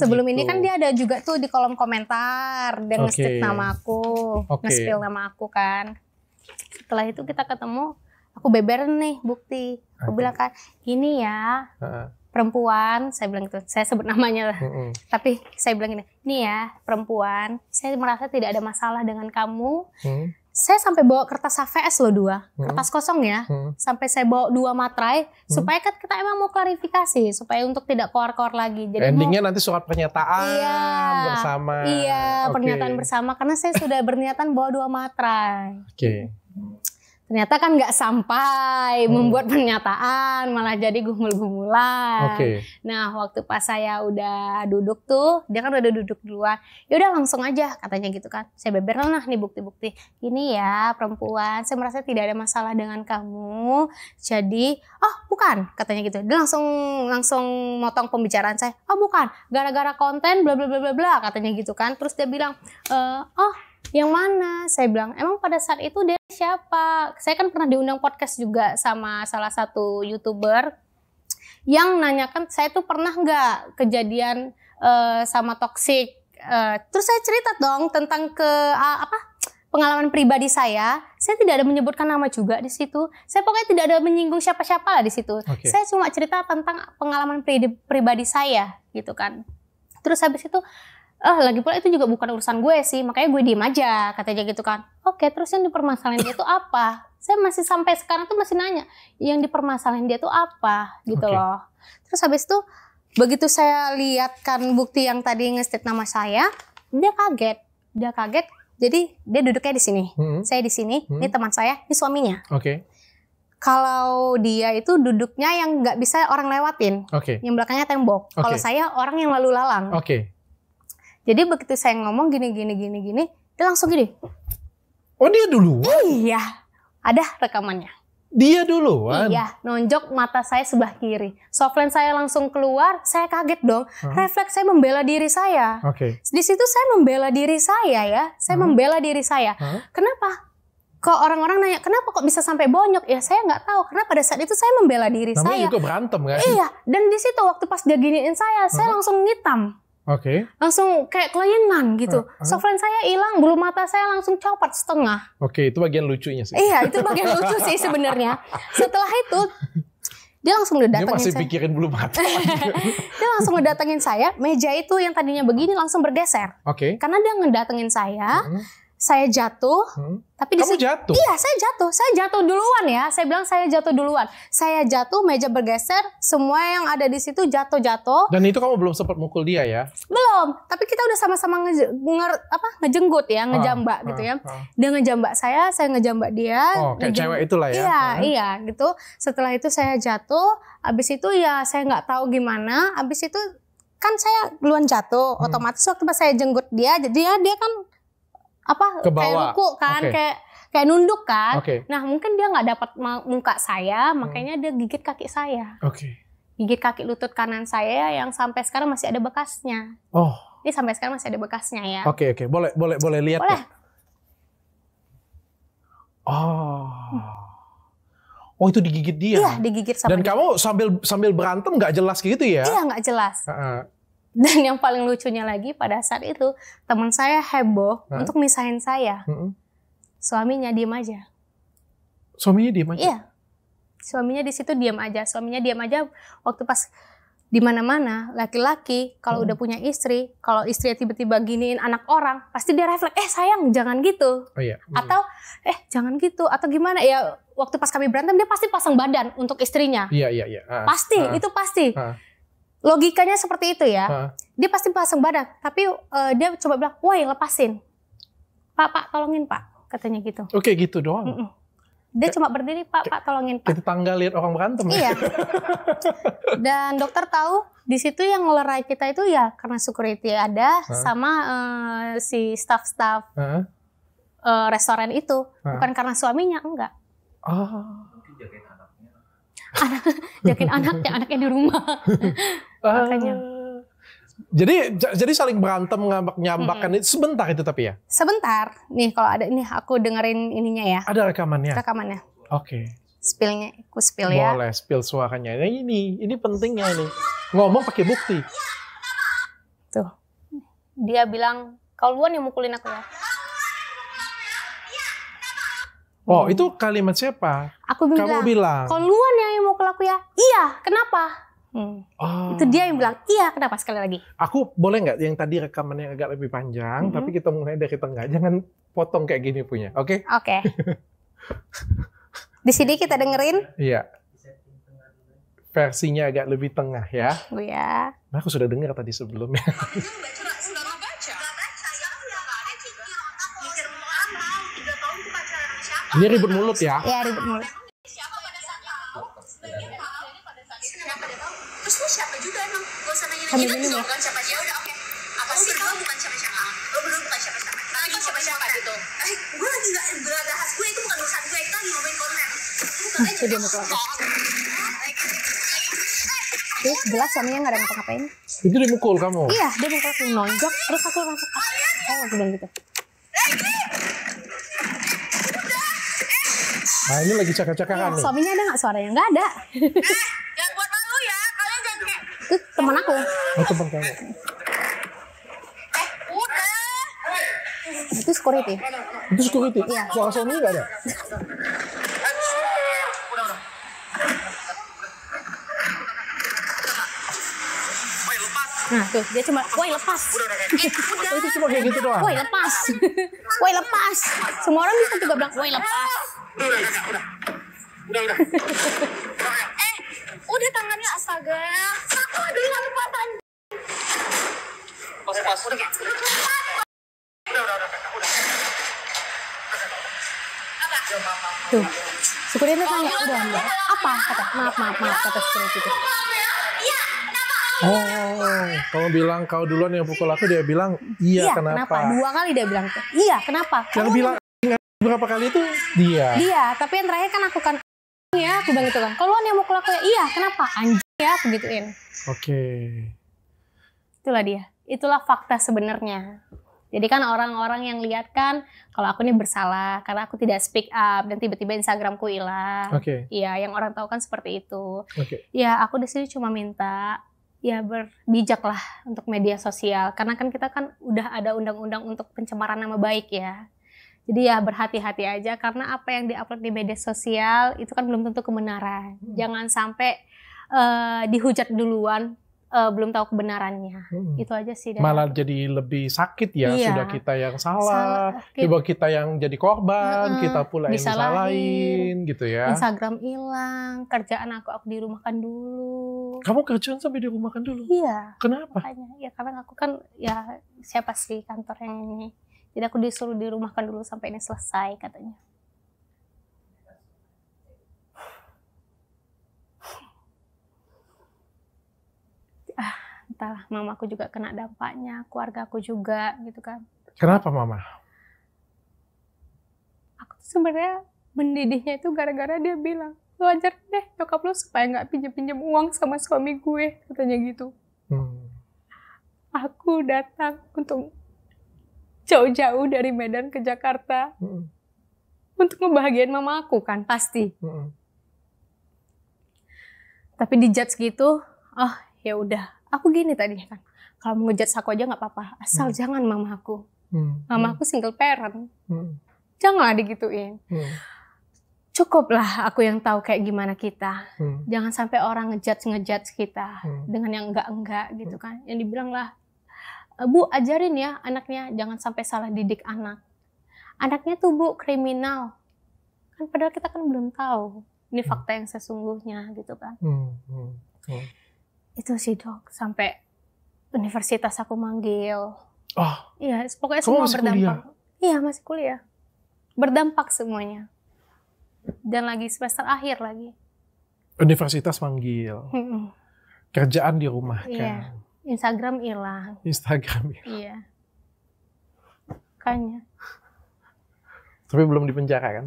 Sebelum gitu. ini kan gitu. dia ada juga tuh di kolom komentar dia nge-stitch nama aku, okay. nge-spill nama aku kan. Setelah itu kita ketemu, aku beber nih bukti. Aku bilang kan, ini ya. Uh perempuan saya bilang itu saya sebut namanya lah mm -hmm. tapi saya bilang ini ini ya perempuan saya merasa tidak ada masalah dengan kamu mm. saya sampai bawa kertas HVS loh dua mm. kertas kosong ya mm. sampai saya bawa dua materai mm. supaya kan kita emang mau klarifikasi supaya untuk tidak keluar keluar lagi jadi endingnya mau, nanti surat pernyataan iya, bersama iya okay. pernyataan bersama karena saya sudah berniatan bawa dua materai oke okay ternyata kan nggak sampai hmm. membuat pernyataan malah jadi gumul-gumulan. Okay. Nah waktu pas saya udah duduk tuh dia kan udah duduk duluan, ya udah langsung aja katanya gitu kan. Saya beber lah nih bukti-bukti. Ini ya perempuan, saya merasa tidak ada masalah dengan kamu. Jadi oh bukan katanya gitu. Dia langsung langsung motong pembicaraan saya. Oh bukan, gara-gara konten bla bla bla bla bla katanya gitu kan. Terus dia bilang e, oh yang mana? Saya bilang, emang pada saat itu dia siapa? Saya kan pernah diundang podcast juga sama salah satu youtuber yang nanyakan saya tuh pernah nggak kejadian uh, sama toxic. Uh, terus saya cerita dong tentang ke uh, apa pengalaman pribadi saya, saya tidak ada menyebutkan nama juga di situ. Saya pokoknya tidak ada menyinggung siapa-siapa lah di situ. Okay. Saya cuma cerita tentang pengalaman pri pribadi saya gitu kan. Terus habis itu oh, lagi pula itu juga bukan urusan gue sih makanya gue diem aja katanya gitu kan oke terus yang dipermasalahin dia itu apa saya masih sampai sekarang tuh masih nanya yang dipermasalahin dia itu apa gitu okay. loh terus habis itu begitu saya lihatkan bukti yang tadi ngestit nama saya dia kaget dia kaget jadi dia duduknya di sini hmm. saya di sini hmm. ini teman saya ini suaminya oke okay. Kalau dia itu duduknya yang nggak bisa orang lewatin, okay. yang belakangnya tembok. Okay. Kalau saya orang yang lalu lalang. Oke. Okay jadi begitu saya ngomong gini gini gini gini, dia langsung gini. Oh dia dulu? Iya, ada rekamannya. Dia duluan. Iya, nonjok mata saya sebelah kiri. Softlens saya langsung keluar, saya kaget dong. -huh. Refleks saya membela diri saya. Oke. Okay. Di situ saya membela diri saya ya, saya -huh. membela diri saya. -huh. Kenapa? Kok orang-orang nanya kenapa kok bisa sampai bonyok? Ya saya nggak tahu. Karena pada saat itu saya membela diri Namanya saya. Namanya juga berantem kan? Iya, dan di situ waktu pas dia giniin saya, -huh. saya langsung ngitam. Oke. Okay. Langsung kayak kelainan gitu. Uh, uh. saya hilang, bulu mata saya langsung copot setengah. Oke, okay, itu bagian lucunya sih. Iya, itu bagian lucu sih sebenarnya. Setelah itu dia langsung ngedatengin saya. Dia masih saya. pikirin bulu mata. dia langsung ngedatengin saya, meja itu yang tadinya begini langsung bergeser. Oke. Okay. Karena dia ngedatengin saya. -huh saya jatuh, hmm? tapi kamu di jatuh. Iya, saya jatuh. Saya jatuh duluan ya. Saya bilang saya jatuh duluan. Saya jatuh, meja bergeser, semua yang ada di situ jatuh-jatuh. Dan itu kamu belum sempat mukul dia ya? Belum, tapi kita udah sama-sama nge, apa ngejenggut ya, ah, ngejambak ah, gitu ya. Ah, ah. Dia ngejambak saya, saya ngejambak dia. Oh, kayak cewek itulah ya. Iya, ah. iya gitu. Setelah itu saya jatuh, habis itu ya saya nggak tahu gimana, habis itu kan saya duluan jatuh, hmm. otomatis waktu pas saya jenggut dia, jadi ya dia kan apa ke bawah. kayak ruku kan okay. kayak kayak nunduk kan. Okay. Nah mungkin dia nggak dapat muka saya, makanya dia gigit kaki saya. Okay. Gigit kaki lutut kanan saya yang sampai sekarang masih ada bekasnya. Oh. Ini sampai sekarang masih ada bekasnya ya. Oke okay, oke, okay. boleh boleh boleh lihat. Boleh. Ya? Oh. Oh itu digigit dia. Iya digigit sama. Dan dia. kamu sambil sambil berantem nggak jelas gitu ya? Iya nggak jelas. Uh -uh. dan yang paling lucunya lagi pada saat itu teman saya heboh Hah? untuk misahin saya. -hmm. Suaminya diem aja. Suaminya diem aja. Iya. Suaminya di situ diem aja. Suaminya diem aja waktu pas di mana-mana laki-laki kalau hmm. udah punya istri, kalau istrinya tiba-tiba giniin anak orang, pasti dia refleks, "Eh, sayang, jangan gitu." Oh iya. Hmm. Atau "Eh, jangan gitu." Atau gimana ya? Waktu pas kami berantem dia pasti pasang badan untuk istrinya. Iya, iya, iya. Ah, pasti, ah, itu pasti. Ah logikanya seperti itu ya. Huh? Dia pasti pasang badak, tapi uh, dia coba bilang, "Woi, lepasin." "Pak, Pak, tolongin, Pak." katanya gitu. Oke, oh, okay, gitu doang. Mm -mm. Dia cuma berdiri, "Pak, Pak, tolongin, Pak." Kita tangga lihat orang berantem ya? Iya. Dan dokter tahu di situ yang ngelerai kita itu ya karena security ada huh? sama uh, si staff-staff uh, restoran itu, bukan karena suaminya, enggak. Oh. Ah. Jakin anaknya, anaknya di rumah. Makanya. Ah. Jadi jadi saling berantem ngambak nyambakan hmm. sebentar itu tapi ya. Sebentar. Nih kalau ada ini aku dengerin ininya ya. Ada rekamannya. Rekamannya. Oke. Okay. Spillnya aku spill ya. Boleh spill suaranya. Nah, ini ini pentingnya ini. Ngomong pakai bukti. Tuh. Dia bilang kau luan yang mukulin aku ya. Oh, hmm. itu kalimat siapa? Aku bilang. Kamu bilang. Kau luan ya yang mukul aku ya? Iya, kenapa? Hmm. Oh. Itu dia yang bilang, iya kenapa sekali lagi? Aku boleh nggak yang tadi rekaman yang agak lebih panjang, hmm tapi kita mulai dari tengah. Jangan potong kayak gini punya, oke? Okay? Oke. Okay. Di sini kita dengerin. Iya. Versinya agak lebih tengah ya. Oh, iya. Nah, aku sudah dengar tadi sebelumnya. Iya. Ini ribut mulut ya? Iya ribut mulut. sambil iya, minum ya bukan siapa siapa ya udah oke okay. apa sih kamu bukan siapa siapa lo belum bukan siapa siapa tapi kau siapa siapa gitu eh gue lagi nggak berada khas gue itu bukan urusan gue kita lagi ngomongin konten itu dia mau Terus eh, jelas eh, suaminya nggak ada ngapa-ngapain. Itu dia mukul kamu? Iya, dia mukul aku nonjok. Terus aku langsung, ah, oh, aku bilang gitu. Eh, nah ini lagi cakap cakaran ya, nih. Suaminya ada nggak suaranya? Nggak ada teman aku oh teman kamu itu security itu security iya suara Sony enggak ada Nah tuh dia cuma, woi lepas. Udah, udah. Itu cuma kayak gitu doang. Woi lepas. woi lepas. Semua orang bisa juga bilang, woi lepas. Udah, udah, udah. Udah, udah dia tangannya astaga aku ada yang lepas pas pas udah udah udah udah apa tuh Sekuritinya tanya udah enggak apa kata maaf maaf maaf kata security ya. itu. Iya, oh, kamu bilang kau duluan yang pukul aku, dia bilang iya, iya kenapa? kenapa? Dua kali dia bilang iya kenapa? Yang kamu bilang iya, berapa kali itu dia. Dia, tapi yang terakhir kan aku kan ya aku bilang gitu kan kalau yang mau kulakukan, ya, iya kenapa anjing ya aku gituin oke okay. itulah dia itulah fakta sebenarnya jadi kan orang-orang yang lihat kan kalau aku ini bersalah karena aku tidak speak up dan tiba-tiba Instagramku hilang. Oke. Okay. Iya, yang orang tahu kan seperti itu. Oke. Okay. Ya, aku di sini cuma minta ya berbijaklah untuk media sosial karena kan kita kan udah ada undang-undang untuk pencemaran nama baik ya. Jadi ya berhati-hati aja karena apa yang diupload di media sosial itu kan belum tentu kebenaran. Hmm. Jangan sampai uh, dihujat duluan uh, belum tahu kebenarannya. Hmm. Itu aja sih. Malah aku. jadi lebih sakit ya iya. sudah kita yang salah, tiba kita yang jadi korban, hmm. kita pula yang disalahin gitu ya. Instagram hilang, kerjaan aku aku dirumahkan dulu. Kamu kerjaan sampai dirumahkan dulu? Iya. Kenapa? Makanya ya karena aku kan ya siapa sih kantor yang ini jadi aku disuruh dirumahkan dulu sampai ini selesai katanya ah entahlah aku juga kena dampaknya keluarga aku juga gitu kan kenapa mama aku tuh sebenarnya mendidihnya itu gara-gara dia bilang lu ajar deh nyokap lu supaya nggak pinjam-pinjam uang sama suami gue katanya gitu hmm. aku datang untuk jauh-jauh dari Medan ke Jakarta mm. untuk ngebahagiain mama aku kan pasti. Mm. Tapi judge gitu, oh ya udah. Aku gini tadi kan, kalau mau ngejudge aku aja nggak apa-apa, asal mm. jangan mama aku. Mm. Mama mm. aku single parent, mm. janganlah digituin. Mm. Cukuplah aku yang tahu kayak gimana kita. Hmm. Jangan sampai orang ngejudge ngejudge kita hmm. dengan yang enggak enggak gitu mm. kan. Yang dibilang lah Eh, Bu, ajarin ya anaknya, jangan sampai salah didik anak. Anaknya tuh Bu kriminal. Kan padahal kita kan belum tahu ini hmm. fakta yang sesungguhnya gitu kan. Hmm, hmm, hmm. Itu sih dok, sampai universitas aku manggil. Oh. Iya, pokoknya semua berdampak. Kuliah? Iya, masih kuliah. Berdampak semuanya. Dan lagi semester akhir lagi. Universitas manggil. Hmm. Kerjaan di rumah iya. kan. Yeah Instagram hilang. Instagram hilang. Iya. Kayaknya. Tapi belum dipenjara kan?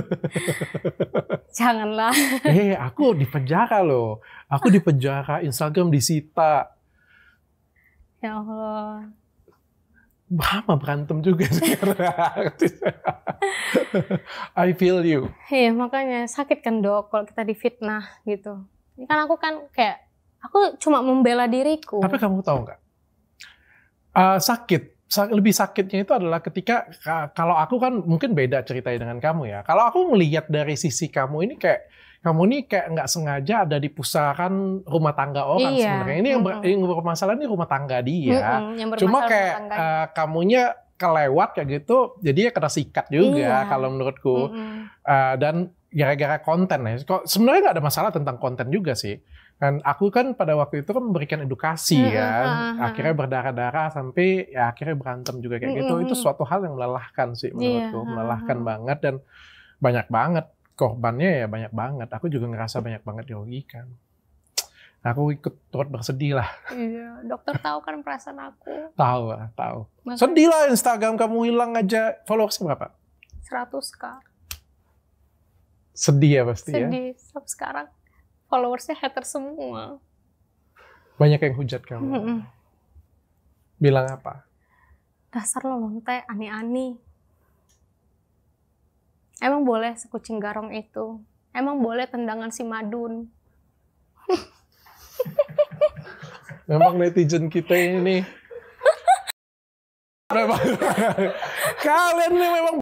Janganlah. Eh, hey, aku di penjara loh. Aku di penjara, Instagram disita. Ya Allah. Lama berantem juga sekarang. I feel you. Iya, makanya sakit kan dok kalau kita difitnah gitu. Ini kan aku kan kayak Aku cuma membela diriku. Tapi kamu tahu nggak? Uh, sakit lebih sakitnya itu adalah ketika kalau aku kan mungkin beda ceritanya dengan kamu ya. Kalau aku melihat dari sisi kamu ini kayak kamu ini kayak nggak sengaja ada di pusaran rumah tangga orang iya. sebenarnya. Ini mm -hmm. yang, bermasalah ini rumah tangga dia. Mm -hmm. yang Cuma kayak uh, kamunya kelewat kayak gitu, jadi ya kena sikat juga iya. kalau menurutku. Mm -hmm. uh, dan gara-gara konten ya. Sebenarnya nggak ada masalah tentang konten juga sih. Dan aku kan pada waktu itu kan memberikan edukasi hmm, ya akhirnya berdarah-darah sampai ya akhirnya berantem juga kayak hmm, gitu itu suatu hal yang melelahkan sih iya, menurutku yeah, melelahkan banget dan banyak banget korbannya ya banyak banget aku juga ngerasa banyak banget dirugikan aku ikut turut bersedih lah. Iya, dokter tahu kan perasaan aku. tahu lah, tahu. Makanya, Sedih lah Instagram kamu hilang aja followersnya berapa? 100 kak. Sedih ya pasti Sedih. ya? Sedih, sekarang followersnya hater semua. Banyak yang hujat kamu. Mm -mm. Bilang apa? Dasar lo lonte, ani-ani. Emang boleh sekucing garong itu? Emang boleh tendangan si Madun? Memang netizen kita ini. kalian nih memang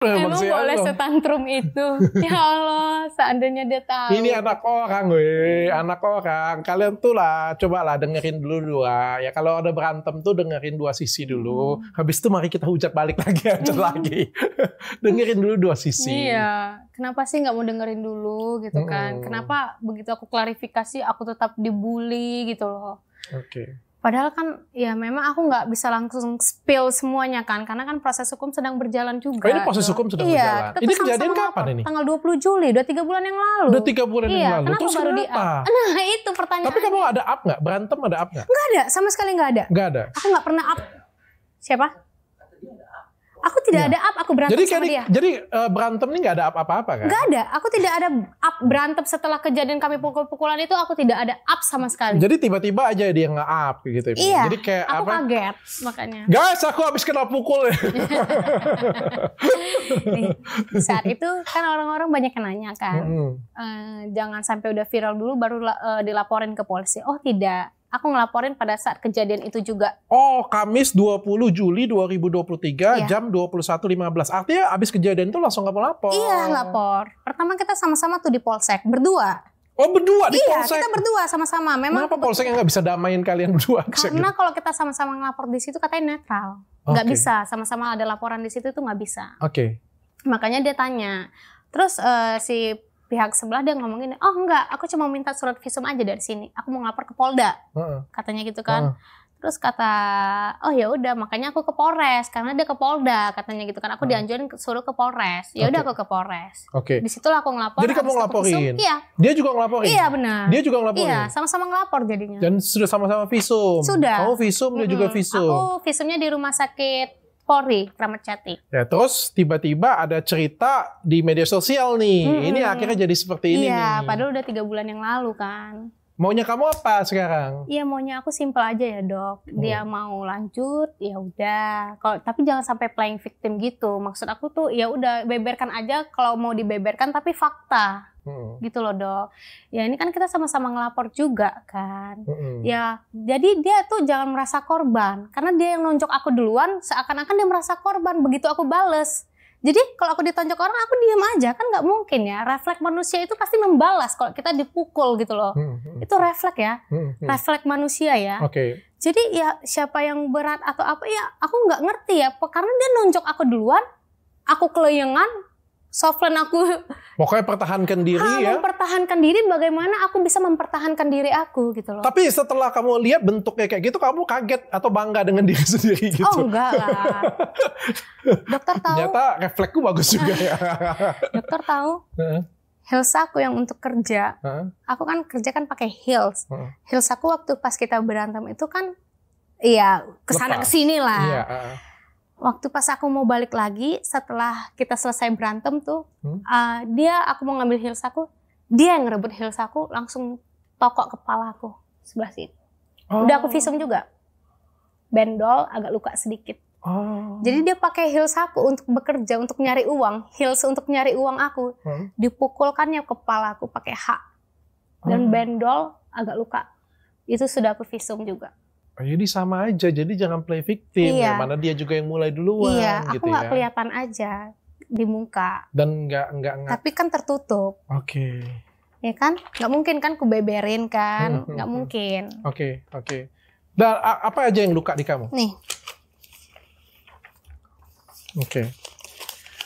Emang, boleh Allah. setantrum itu? Ya Allah, seandainya dia tahu. Ini anak orang, weh, anak orang. Kalian tuh lah, cobalah dengerin dulu dua. Ya kalau ada berantem tuh dengerin dua sisi dulu. Hmm. Habis itu mari kita hujat balik lagi, hujat hmm. lagi. dengerin dulu dua sisi. Iya. Kenapa sih nggak mau dengerin dulu gitu kan? Hmm. Kenapa begitu aku klarifikasi aku tetap dibully gitu loh? Oke. Okay. Padahal kan ya memang aku nggak bisa langsung spill semuanya kan karena kan proses hukum sedang berjalan juga. Oh, ini proses hukum sedang iya, berjalan. Ini kejadian kapan ini? Tanggal 20 Juli, dua tiga bulan yang lalu. Dua tiga bulan iya, yang lalu. Terus baru kenapa? Di Nah, itu pertanyaan. Tapi kamu ada up nggak? Berantem ada up nggak? Nggak ada, sama sekali nggak ada. Nggak ada. Aku nggak pernah up. Siapa? Aku tidak ya. ada up, aku berantem jadi, sama dia. Jadi uh, berantem ini nggak ada up apa-apa kan? Gak ada, aku tidak ada up berantem setelah kejadian kami pukul-pukulan itu aku tidak ada up sama sekali. Jadi tiba-tiba aja dia nggak up gitu. Iya. Jadi kayak aku apa? kaget makanya. Guys, aku habis kena pukul. Nih, saat itu kan orang-orang banyak nanya kan, -hmm. uh, jangan sampai udah viral dulu baru uh, dilaporin ke polisi. Oh tidak, aku ngelaporin pada saat kejadian itu juga. Oh, Kamis 20 Juli 2023 iya. jam 21.15. Artinya abis kejadian itu langsung kamu lapor. Iya, lapor. Pertama kita sama-sama tuh di polsek, berdua. Oh berdua di iya, polsek? Iya, kita berdua sama-sama. Memang Kenapa polsek yang nggak bisa damain kalian berdua? Karena gitu? kalau kita sama-sama ngelapor di situ katanya netral. Nggak bisa, sama-sama ada laporan di situ tuh nggak bisa. Oke. Okay. Makanya dia tanya. Terus uh, si pihak sebelah dia ngomongin oh enggak aku cuma minta surat visum aja dari sini aku mau ngelapor ke Polda uh-uh. katanya gitu kan uh-uh. Terus kata, oh ya udah, makanya aku ke Polres karena dia ke Polda katanya gitu kan. Aku hmm. dianjurin suruh ke Polres. Ya udah okay. aku ke Polres. Oke. Okay. Disitulah aku ngelapor. Jadi kamu ngelaporin? Iya. Dia juga ngelaporin. Iya benar. Dia juga ngelaporin. Iya, sama-sama ngelapor jadinya. Dan sudah sama-sama visum. Sudah. Kamu visum, dia -hmm. juga visum. Aku visumnya di rumah sakit Polri, Kramat Jati. Ya, terus tiba-tiba ada cerita di media sosial nih. Hmm. Ini akhirnya jadi seperti ini. Iya, padahal udah tiga bulan yang lalu kan. Maunya kamu apa sekarang? Iya, maunya aku simpel aja ya, Dok. Dia hmm. mau lanjut, ya udah. Kalau tapi jangan sampai playing victim gitu. Maksud aku tuh ya udah beberkan aja kalau mau dibeberkan tapi fakta hmm. gitu loh dok ya ini kan kita sama-sama ngelapor juga kan hmm. ya jadi dia tuh jangan merasa korban karena dia yang nonjok aku duluan seakan-akan dia merasa korban begitu aku bales jadi kalau aku ditonjok orang aku diam aja kan nggak mungkin ya refleks manusia itu pasti membalas kalau kita dipukul gitu loh hmm. itu refleks ya hmm. refleks manusia ya okay. jadi ya siapa yang berat atau apa ya aku nggak ngerti ya karena dia nonjok aku duluan aku keleyengan softland aku. Pokoknya pertahankan diri ah, ya. Mempertahankan diri bagaimana aku bisa mempertahankan diri aku gitu loh. Tapi setelah kamu lihat bentuknya kayak gitu kamu kaget atau bangga dengan diri sendiri gitu. Oh enggak lah. Dokter tahu. Ternyata refleksku bagus juga ya. Dokter tahu. Heels aku yang untuk kerja, aku kan kerja kan pakai heels. Heels aku waktu pas kita berantem itu kan, iya kesana kesini lah. Iya, uh waktu pas aku mau balik lagi setelah kita selesai berantem tuh hmm? uh, dia aku mau ngambil heels aku dia yang ngerebut heels aku langsung tokok kepala aku sebelah sini oh. udah aku visum juga bendol agak luka sedikit oh. jadi dia pakai heels aku untuk bekerja untuk nyari uang heels untuk nyari uang aku hmm? dipukulkannya kepala aku pakai hak dan hmm. bendol agak luka itu sudah aku visum juga jadi sama aja, jadi jangan play victim. Iya. Ya, mana dia juga yang mulai duluan. Iya, aku gitu nggak gitu ya. kelihatan aja di muka. Dan nggak nggak nggak. Tapi kan tertutup. Oke. Okay. Ya kan, nggak mungkin kan kubeberin kan, nggak mungkin. Oke oke. Okay. Nah, Dan apa aja yang luka di kamu? Nih. Oke. Okay.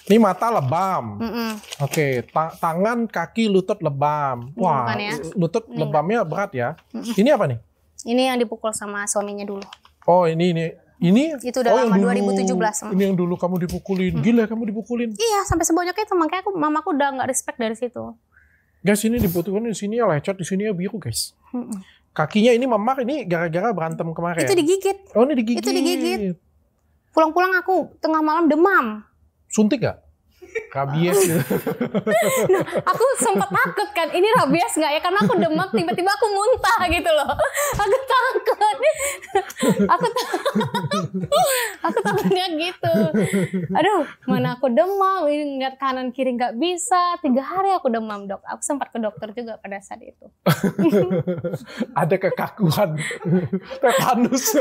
Ini mata lebam. Oke, okay. Ta tangan, kaki, lutut lebam. Wah, ya? lutut lebamnya berat ya. Ini apa nih? Ini yang dipukul sama suaminya dulu. Oh, ini ini ini itu udah oh, lama yang dulu, 2017. Ini yang dulu kamu dipukulin. Hmm. Gila kamu dipukulin. Iya, sampai sebanyak itu makanya aku mamaku udah nggak respect dari situ. Guys, ini dibutuhkan di sini ya lecet, di sini ya biru, guys. Hmm. Kakinya ini mamak ini gara-gara berantem kemarin. Itu digigit. Oh, ini digigit. Itu digigit. Pulang-pulang aku tengah malam demam. Suntik gak? rabies nah, aku sempat takut kan ini rabies nggak ya karena aku demam tiba-tiba aku muntah gitu loh aku takut aku takut aku takutnya gitu aduh mana aku demam ini ngeliat kanan kiri nggak bisa tiga hari aku demam dok aku sempat ke dokter juga pada saat itu ada kekakuan tetanus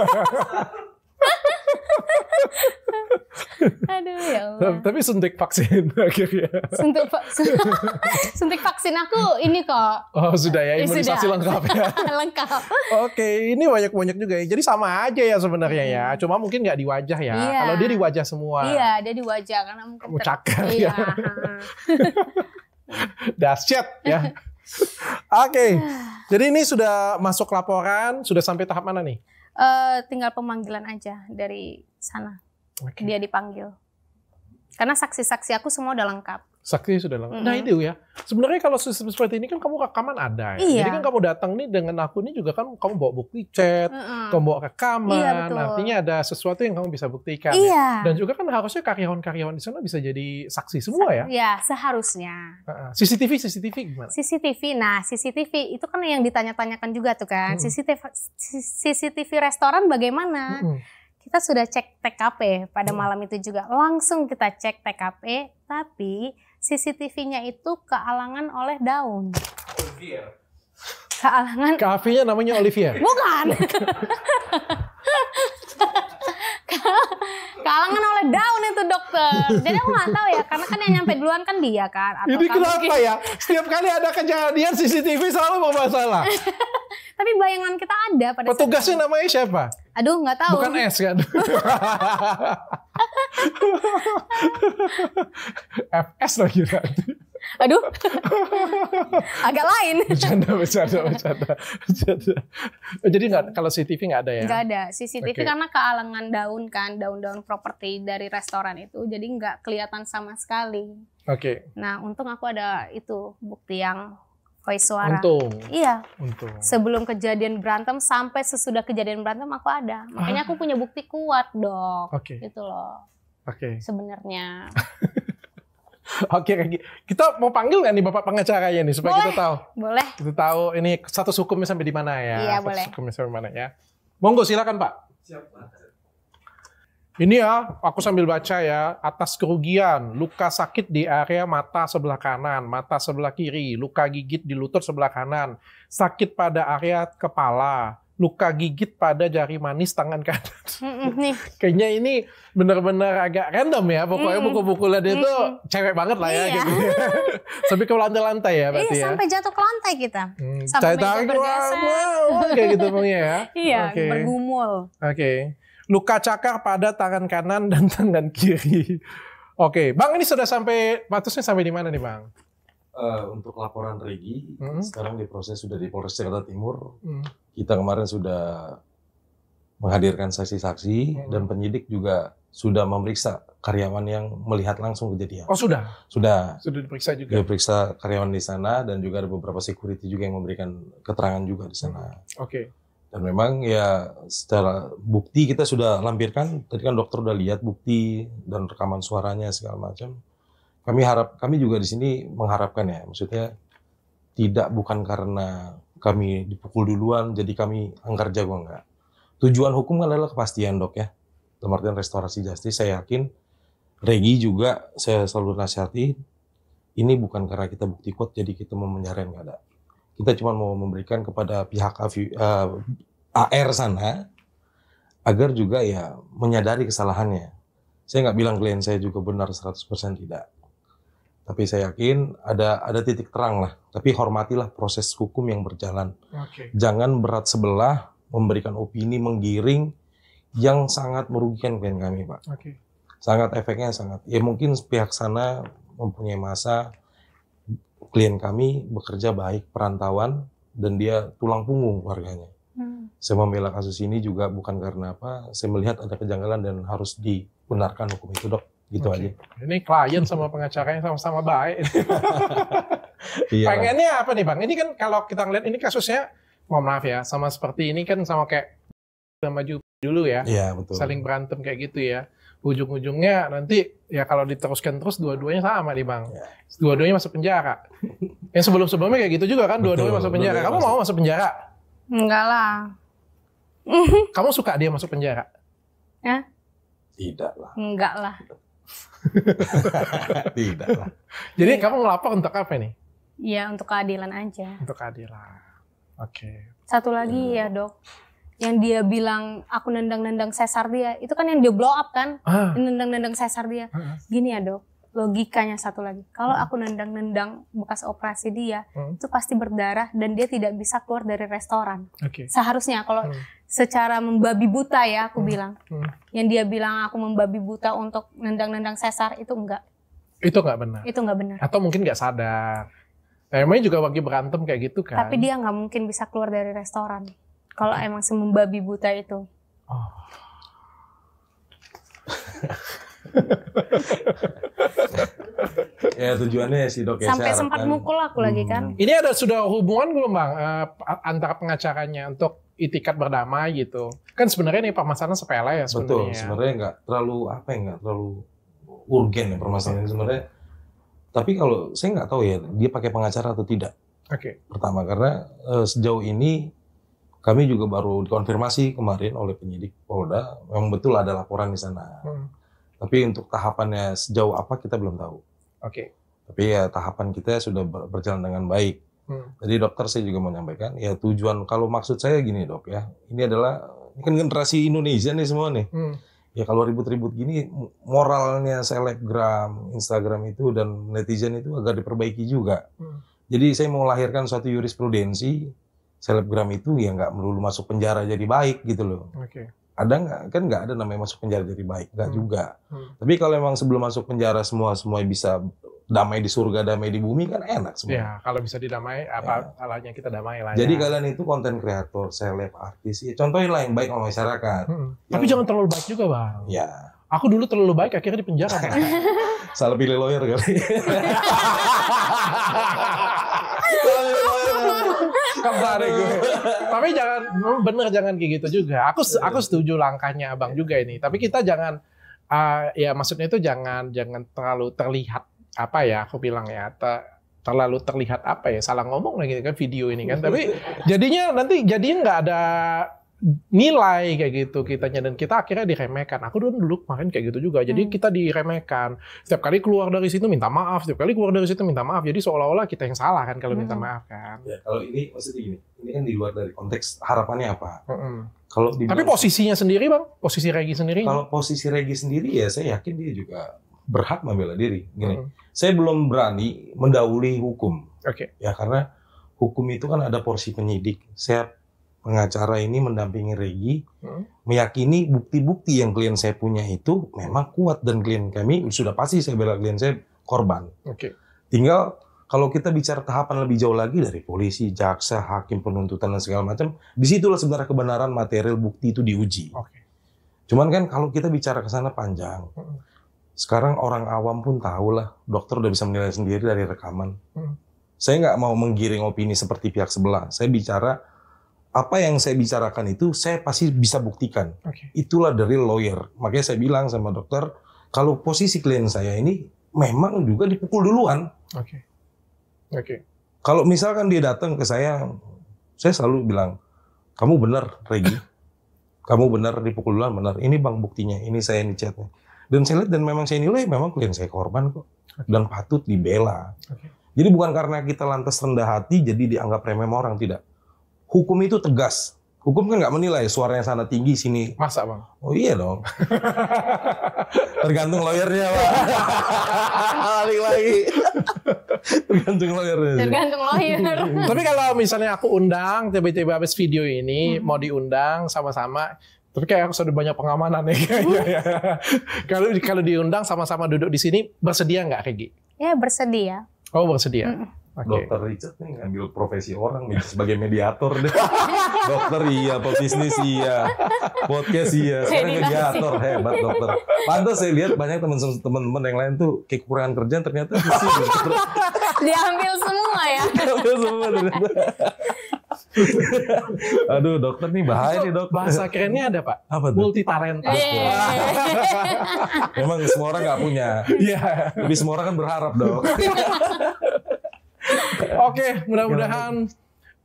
Aduh ya Allah. Tapi suntik vaksin akhirnya. Suntik, va suntik vaksin aku ini kok. Oh sudah ya eh, imunisasi sudah. lengkap ya. lengkap. Oke ini banyak banyak juga ya. Jadi sama aja ya sebenarnya ya. Iya. Cuma mungkin nggak di wajah ya. Iya. Kalau dia di wajah semua. Iya dia di wajah karena mungkin. Kamu cakar iya. ya. Dasyat ya. Oke, okay. Iya. jadi ini sudah masuk laporan, sudah sampai tahap mana nih? uh, tinggal pemanggilan aja dari sana. Okay. Dia dipanggil. Karena saksi-saksi aku semua udah lengkap. Saksi sudah lengkap. Mm-hmm. Nah itu ya. Sebenarnya kalau sistem seperti ini kan kamu rekaman ada ya. Iya. Jadi kan kamu datang nih dengan aku ini juga kan kamu bawa bukti chat, mm-hmm. kamu bawa rekaman. Iya, betul. Artinya ada sesuatu yang kamu bisa buktikan. Ya. Iya. Ya. Dan juga kan harusnya karyawan-karyawan di sana bisa jadi saksi semua ya. Iya seharusnya. CCTV CCTV gimana? CCTV. Nah CCTV itu kan yang ditanya-tanyakan juga tuh kan. Mm-hmm. CCTV CCTV restoran bagaimana? Mm-hmm kita sudah cek TKP pada malam itu juga langsung kita cek TKP tapi CCTV-nya itu kealangan oleh daun. Olivier. Kealangan. Kafinya namanya Olivia? Bukan. Kealangan oleh daun itu dokter. Jadi aku nggak tahu ya, karena kan yang nyampe duluan kan dia kan. Atau Ini kenapa mungkin... Gitu. ya? Setiap kali ada kejadian CCTV selalu bermasalah. Tapi bayangan kita ada pada petugasnya namanya siapa? Aduh nggak tahu. Bukan S kan. FS lagi nanti. Aduh, agak lain. Bercanda, bercanda, bercanda. bercanda. Oh, jadi nggak kalau CCTV nggak ada ya? Nggak ada CCTV okay. karena kealangan daun kan, daun-daun properti dari restoran itu, jadi nggak kelihatan sama sekali. Oke. Okay. Nah, untung aku ada itu bukti yang koi suara. Untung. Iya. Untung. Sebelum kejadian berantem sampai sesudah kejadian berantem aku ada. Makanya ah. aku punya bukti kuat dok Oke. Okay. Gitu loh. Oke. Okay. Sebenarnya. Oke, okay, kita mau panggil nggak nih bapak pengacaranya nih supaya boleh, kita tahu. Boleh. Kita tahu ini status hukumnya sampai di mana ya. Iya, status boleh. Hukumnya sampai mana ya? Monggo silakan pak. Siap pak. Ini ya, aku sambil baca ya, atas kerugian, luka sakit di area mata sebelah kanan, mata sebelah kiri, luka gigit di lutut sebelah kanan, sakit pada area kepala, luka gigit pada jari manis tangan kanan. Mm Kayaknya ini benar-benar agak random ya, pokoknya buku pukul-pukulan dia tuh cewek banget lah ya. Iya. Gitu. Ya. sampai ke lantai-lantai ya berarti iya, ya. sampai jatuh ke lantai kita. Hmm, sampai meja bergeser. Kayak gitu pokoknya ya. Iya, okay. bergumul. Oke. Okay. Luka cakar pada tangan kanan dan tangan kiri. Oke, Bang ini sudah sampai statusnya sampai di mana nih, Bang? Uh, untuk laporan Regi hmm? sekarang diproses sudah di Polres Jakarta Timur. Hmm. Kita kemarin sudah menghadirkan saksi-saksi hmm. dan penyidik juga sudah memeriksa karyawan yang melihat langsung kejadian. Oh sudah? Sudah. Sudah diperiksa juga? Diperiksa karyawan di sana dan juga ada beberapa security juga yang memberikan keterangan juga di sana. Oke. Okay. Dan memang ya secara bukti kita sudah lampirkan, tadi kan dokter udah lihat bukti dan rekaman suaranya segala macam. Kami harap kami juga di sini mengharapkan ya, maksudnya tidak bukan karena kami dipukul duluan jadi kami angkar jago enggak. Tujuan hukum adalah kepastian dok ya. Dalam restorasi justice saya yakin Regi juga saya selalu nasihati ini bukan karena kita bukti kuat jadi kita mau menyarankan nggak ada. Kita cuma mau memberikan kepada pihak uh, eh, AR sana agar juga ya menyadari kesalahannya. Saya nggak bilang klien saya juga benar 100% tidak. Tapi saya yakin ada ada titik terang lah. Tapi hormatilah proses hukum yang berjalan. Okay. Jangan berat sebelah memberikan opini menggiring yang sangat merugikan klien kami, Pak. Okay. Sangat efeknya sangat. Ya mungkin pihak sana mempunyai masa klien kami bekerja baik perantauan dan dia tulang punggung warganya. Hmm. Saya membela kasus ini juga bukan karena apa, saya melihat ada kejanggalan dan harus dibenarkan hukum itu dok, gitu okay. aja. Ini klien sama pengacaranya sama-sama baik. Iya, Pengennya apa nih bang? Ini kan kalau kita ngeliat ini kasusnya, mohon maaf ya, sama seperti ini kan sama kayak maju dulu ya, ya betul. saling berantem kayak gitu ya ujung-ujungnya nanti ya kalau diteruskan terus dua-duanya sama nih bang ya. dua-duanya masuk penjara yang sebelum-sebelumnya kayak gitu juga kan dua-duanya masuk penjara kamu mau masuk penjara enggak lah kamu suka dia masuk penjara ya tidak lah enggak lah tidak lah jadi tidak. kamu ngelapor untuk apa nih Iya untuk keadilan aja untuk keadilan oke okay. satu lagi hmm. ya dok yang dia bilang aku nendang-nendang sesar dia itu kan yang dia blow up kan ah. nendang-nendang sesar dia ah. gini ya dok logikanya satu lagi kalau hmm. aku nendang-nendang bekas operasi dia hmm. itu pasti berdarah dan dia tidak bisa keluar dari restoran okay. seharusnya kalau hmm. secara membabi buta ya aku hmm. bilang hmm. yang dia bilang aku membabi buta untuk nendang-nendang sesar itu enggak itu enggak benar itu enggak benar atau mungkin enggak sadar emangnya juga lagi berantem kayak gitu kan? Tapi dia nggak mungkin bisa keluar dari restoran kalau emang babi buta itu. Oh. ya tujuannya si dok ya sampai sempat mukul aku lagi hmm. kan ini ada sudah hubungan belum bang uh, antara pengacaranya untuk itikat berdamai gitu kan sebenarnya ini permasalahan sepele ya sebenarnya betul sebenarnya nggak terlalu apa ya nggak terlalu urgen ya permasalahan sebenarnya tapi kalau saya nggak tahu ya dia pakai pengacara atau tidak oke okay. pertama karena eh, sejauh ini kami juga baru dikonfirmasi kemarin oleh penyidik Polda, memang betul ada laporan di sana. Hmm. Tapi untuk tahapannya sejauh apa kita belum tahu. Oke. Okay. Tapi ya tahapan kita sudah berjalan dengan baik. Hmm. Jadi dokter saya juga menyampaikan, ya tujuan kalau maksud saya gini dok ya, ini adalah ini kan generasi Indonesia nih semua nih. Hmm. Ya kalau ribut-ribut gini moralnya selebgram, Instagram itu dan netizen itu agak diperbaiki juga. Hmm. Jadi saya mau lahirkan suatu jurisprudensi selebgram itu ya nggak melulu masuk penjara jadi baik gitu loh. Oke. Okay. Ada nggak kan nggak ada namanya masuk penjara jadi baik nggak hmm. juga. Hmm. Tapi kalau emang sebelum masuk penjara semua semua bisa damai di surga damai di bumi kan enak semua. Ya kalau bisa didamai apa ya. kita damai lah. Jadi ya. kalian itu konten kreator, seleb, artis, ya contohin lah yang baik sama masyarakat. Hmm. Yang... Tapi jangan terlalu baik juga bang. Ya. Aku dulu terlalu baik akhirnya di penjara. Kan? Salah pilih lawyer kali. Salah pilih lawyer. Kan tapi jangan iya. bener jangan kayak gitu juga. Aku aku iya. setuju langkahnya abang iya. juga ini. Tapi kita jangan uh, ya maksudnya itu jangan jangan terlalu terlihat apa ya aku bilang ya ter, terlalu terlihat apa ya salah ngomong lagi kan video ini kan. Tapi jadinya nanti jadinya nggak ada nilai kayak gitu kitanya dan kita akhirnya diremehkan. Aku dulu dulu kemarin kayak gitu juga. Jadi hmm. kita diremehkan. Setiap kali keluar dari situ minta maaf, setiap kali keluar dari situ minta maaf. Jadi seolah-olah kita yang salah kan kalau hmm. minta maaf kan. Ya, kalau ini maksudnya gini, ini kan di luar dari konteks harapannya apa. Hmm. Kalau Tapi posisinya sendiri, Bang. Posisi Regi sendiri. Kalau posisi Regi sendiri ya saya yakin dia juga berhak membela diri. Gini, hmm. saya belum berani mendahului hukum. Oke. Okay. Ya karena hukum itu kan ada porsi penyidik. Saya pengacara ini mendampingi Regi hmm? meyakini bukti-bukti yang klien saya punya itu memang kuat dan klien kami sudah pasti saya bela klien saya korban. Oke. Okay. Tinggal kalau kita bicara tahapan lebih jauh lagi dari polisi, jaksa, hakim, penuntutan dan segala macam, disitulah sebenarnya kebenaran material bukti itu diuji. Okay. Cuman kan kalau kita bicara ke sana panjang, hmm. sekarang orang awam pun tahu lah, dokter udah bisa menilai sendiri dari rekaman. Hmm. Saya nggak mau menggiring opini seperti pihak sebelah. Saya bicara apa yang saya bicarakan itu saya pasti bisa buktikan. Okay. Itulah dari lawyer. Makanya saya bilang sama dokter, kalau posisi klien saya ini memang juga dipukul duluan. Oke. Okay. Oke. Okay. Kalau misalkan dia datang ke saya, saya selalu bilang, "Kamu benar, Regi. Kamu benar dipukul duluan benar. Ini Bang buktinya, ini saya ini chatnya." Dan saya lihat dan memang saya nilai memang klien saya korban kok dan patut dibela. Okay. Jadi bukan karena kita lantas rendah hati jadi dianggap remeh orang tidak hukum itu tegas. Hukum kan nggak menilai suaranya sana tinggi sini. Masa bang? Oh iya dong. Tergantung lawyernya pak. Balik lagi. Tergantung lawyernya. Tergantung lawyer. Tapi kalau misalnya aku undang tiba-tiba habis video ini hmm. mau diundang sama-sama, tapi kayak aku sudah banyak pengamanan ya kayaknya. Hmm. Kalau kalau diundang sama-sama duduk di sini bersedia nggak Regi? Ya bersedia. Oh bersedia. Hmm. Okay. Dokter Richard ini ngambil profesi orang nih sebagai mediator deh. dokter iya, pebisnis iya, podcast iya, sekarang mediator hebat dokter. Pantas saya lihat banyak teman-teman yang lain tuh kekurangan kerjaan ternyata di sini. Diambil semua ya. Diambil semua ternyata. Aduh dokter nih bahaya nih dok. Bahasa kerennya ada pak. Apa tuh? Multi talenta. Iya. Memang semua orang gak punya. Iya. Tapi semua orang kan berharap dok. Oke, mudah-mudahan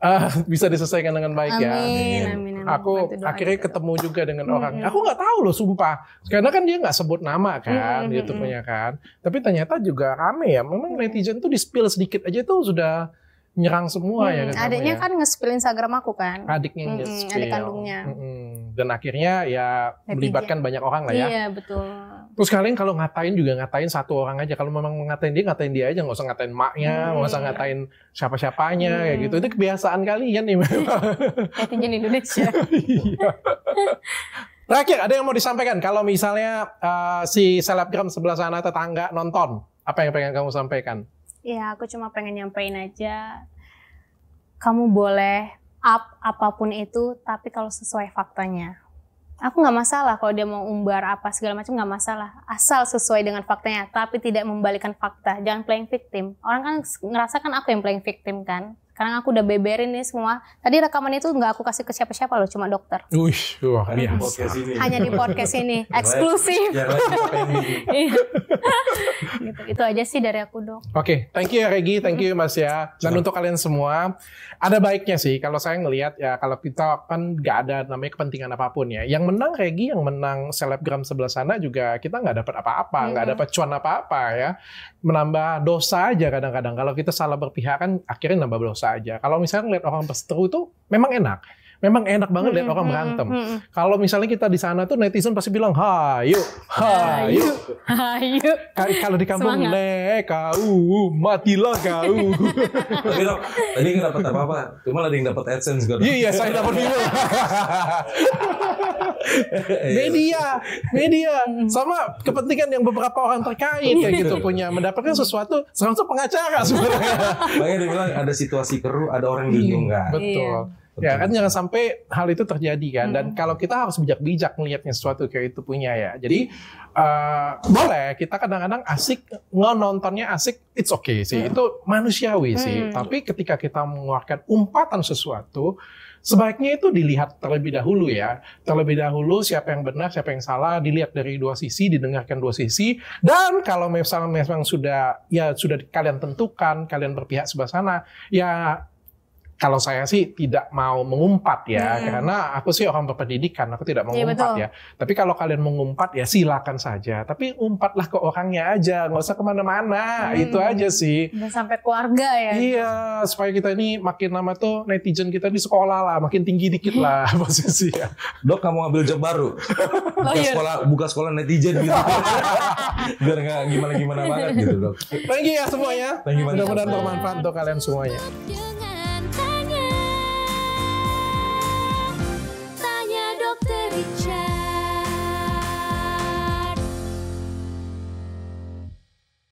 uh, bisa diselesaikan dengan baik amin, ya. Amin, amin, Aku akhirnya ketemu juga dengan orang. Aku nggak tahu loh, sumpah. Karena kan dia nggak sebut nama kan, hmm, youtube punya kan. Tapi ternyata juga rame ya. Memang hmm. netizen tuh di spill sedikit aja tuh sudah nyerang semua hmm, ya. Kan, adiknya ya. kan nge-spill Instagram aku kan. Adiknya yang hmm, Adik kandungnya. Hmm, dan akhirnya ya Netizen. melibatkan banyak orang lah ya. Iya betul. Terus kalian kalau ngatain juga ngatain satu orang aja. Kalau memang ngatain dia, ngatain dia aja. Nggak usah ngatain maknya, hmm. nggak usah ngatain siapa-siapanya, hmm. kayak gitu. Itu kebiasaan kalian nih memang. Netizen Indonesia. Iya. Terakhir, ada yang mau disampaikan? Kalau misalnya uh, si selebgram sebelah sana tetangga nonton, apa yang pengen kamu sampaikan? Ya, aku cuma pengen nyampein aja. Kamu boleh up apapun itu, tapi kalau sesuai faktanya aku nggak masalah kalau dia mau umbar apa segala macam nggak masalah asal sesuai dengan faktanya tapi tidak membalikan fakta jangan playing victim orang kan ngerasakan kan aku yang playing victim kan sekarang aku udah beberin nih semua. Tadi rekaman itu nggak aku kasih ke siapa-siapa loh, cuma dokter. Wih, wah biasa. Hanya di podcast ini, eksklusif. Iya. gitu, itu aja sih dari aku dok. Oke, okay, thank you ya Regi, thank you Mas ya. Dan untuk kalian semua, ada baiknya sih kalau saya ngelihat ya kalau kita kan nggak ada namanya kepentingan apapun ya. Yang menang Regi, yang menang selebgram sebelah sana juga kita nggak dapat apa-apa, nggak hmm. Iya. dapat cuan apa-apa ya. Menambah dosa aja kadang-kadang. Kalau kita salah berpihak kan akhirnya nambah dosa biasa aja. Kalau misalnya ngeliat orang berseteru itu memang enak memang enak banget lihat orang berantem. Kalau misalnya kita di sana tuh netizen pasti bilang hayu, hayu, hayu. Kalau di kampung le kau matilah kau. Tapi tadi enggak dapat apa apa, cuma ada yang dapat adsense gue. Iya, saya dapat dulu. media, media, sama kepentingan yang beberapa orang terkait kayak gitu punya mendapatkan sesuatu langsung pengacara sebenarnya. Makanya dibilang ada situasi keruh, ada orang bingung iya. kan. Betul. Iya. Ya kan jangan sampai hal itu terjadi kan. Dan hmm. kalau kita harus bijak-bijak melihatnya sesuatu kayak itu punya ya. Jadi uh, boleh kita kadang-kadang asik nontonnya asik, it's okay sih. Hmm. Itu manusiawi sih. Hmm. Tapi ketika kita mengeluarkan umpatan sesuatu, sebaiknya itu dilihat terlebih dahulu ya. Terlebih dahulu siapa yang benar, siapa yang salah, dilihat dari dua sisi, didengarkan dua sisi. Dan kalau misalnya memang sudah ya sudah kalian tentukan, kalian berpihak sebelah sana, ya kalau saya sih tidak mau mengumpat ya, hmm. karena aku sih orang berpendidikan, aku tidak iya, mengumpat ya, ya. Tapi kalau kalian mengumpat ya silakan saja, tapi umpatlah ke orangnya aja, nggak usah kemana-mana, hmm. itu aja sih. Dan sampai keluarga ya. Iya, supaya kita ini makin lama tuh netizen kita di sekolah lah, makin tinggi dikit lah posisi ya. Dok, kamu ambil job baru, oh, buka iya. sekolah, buka sekolah netizen gitu, biar nggak gimana-gimana banget gitu dok. Thank you ya semuanya, mudah-mudahan bermanfaat untuk kalian semuanya. teacher.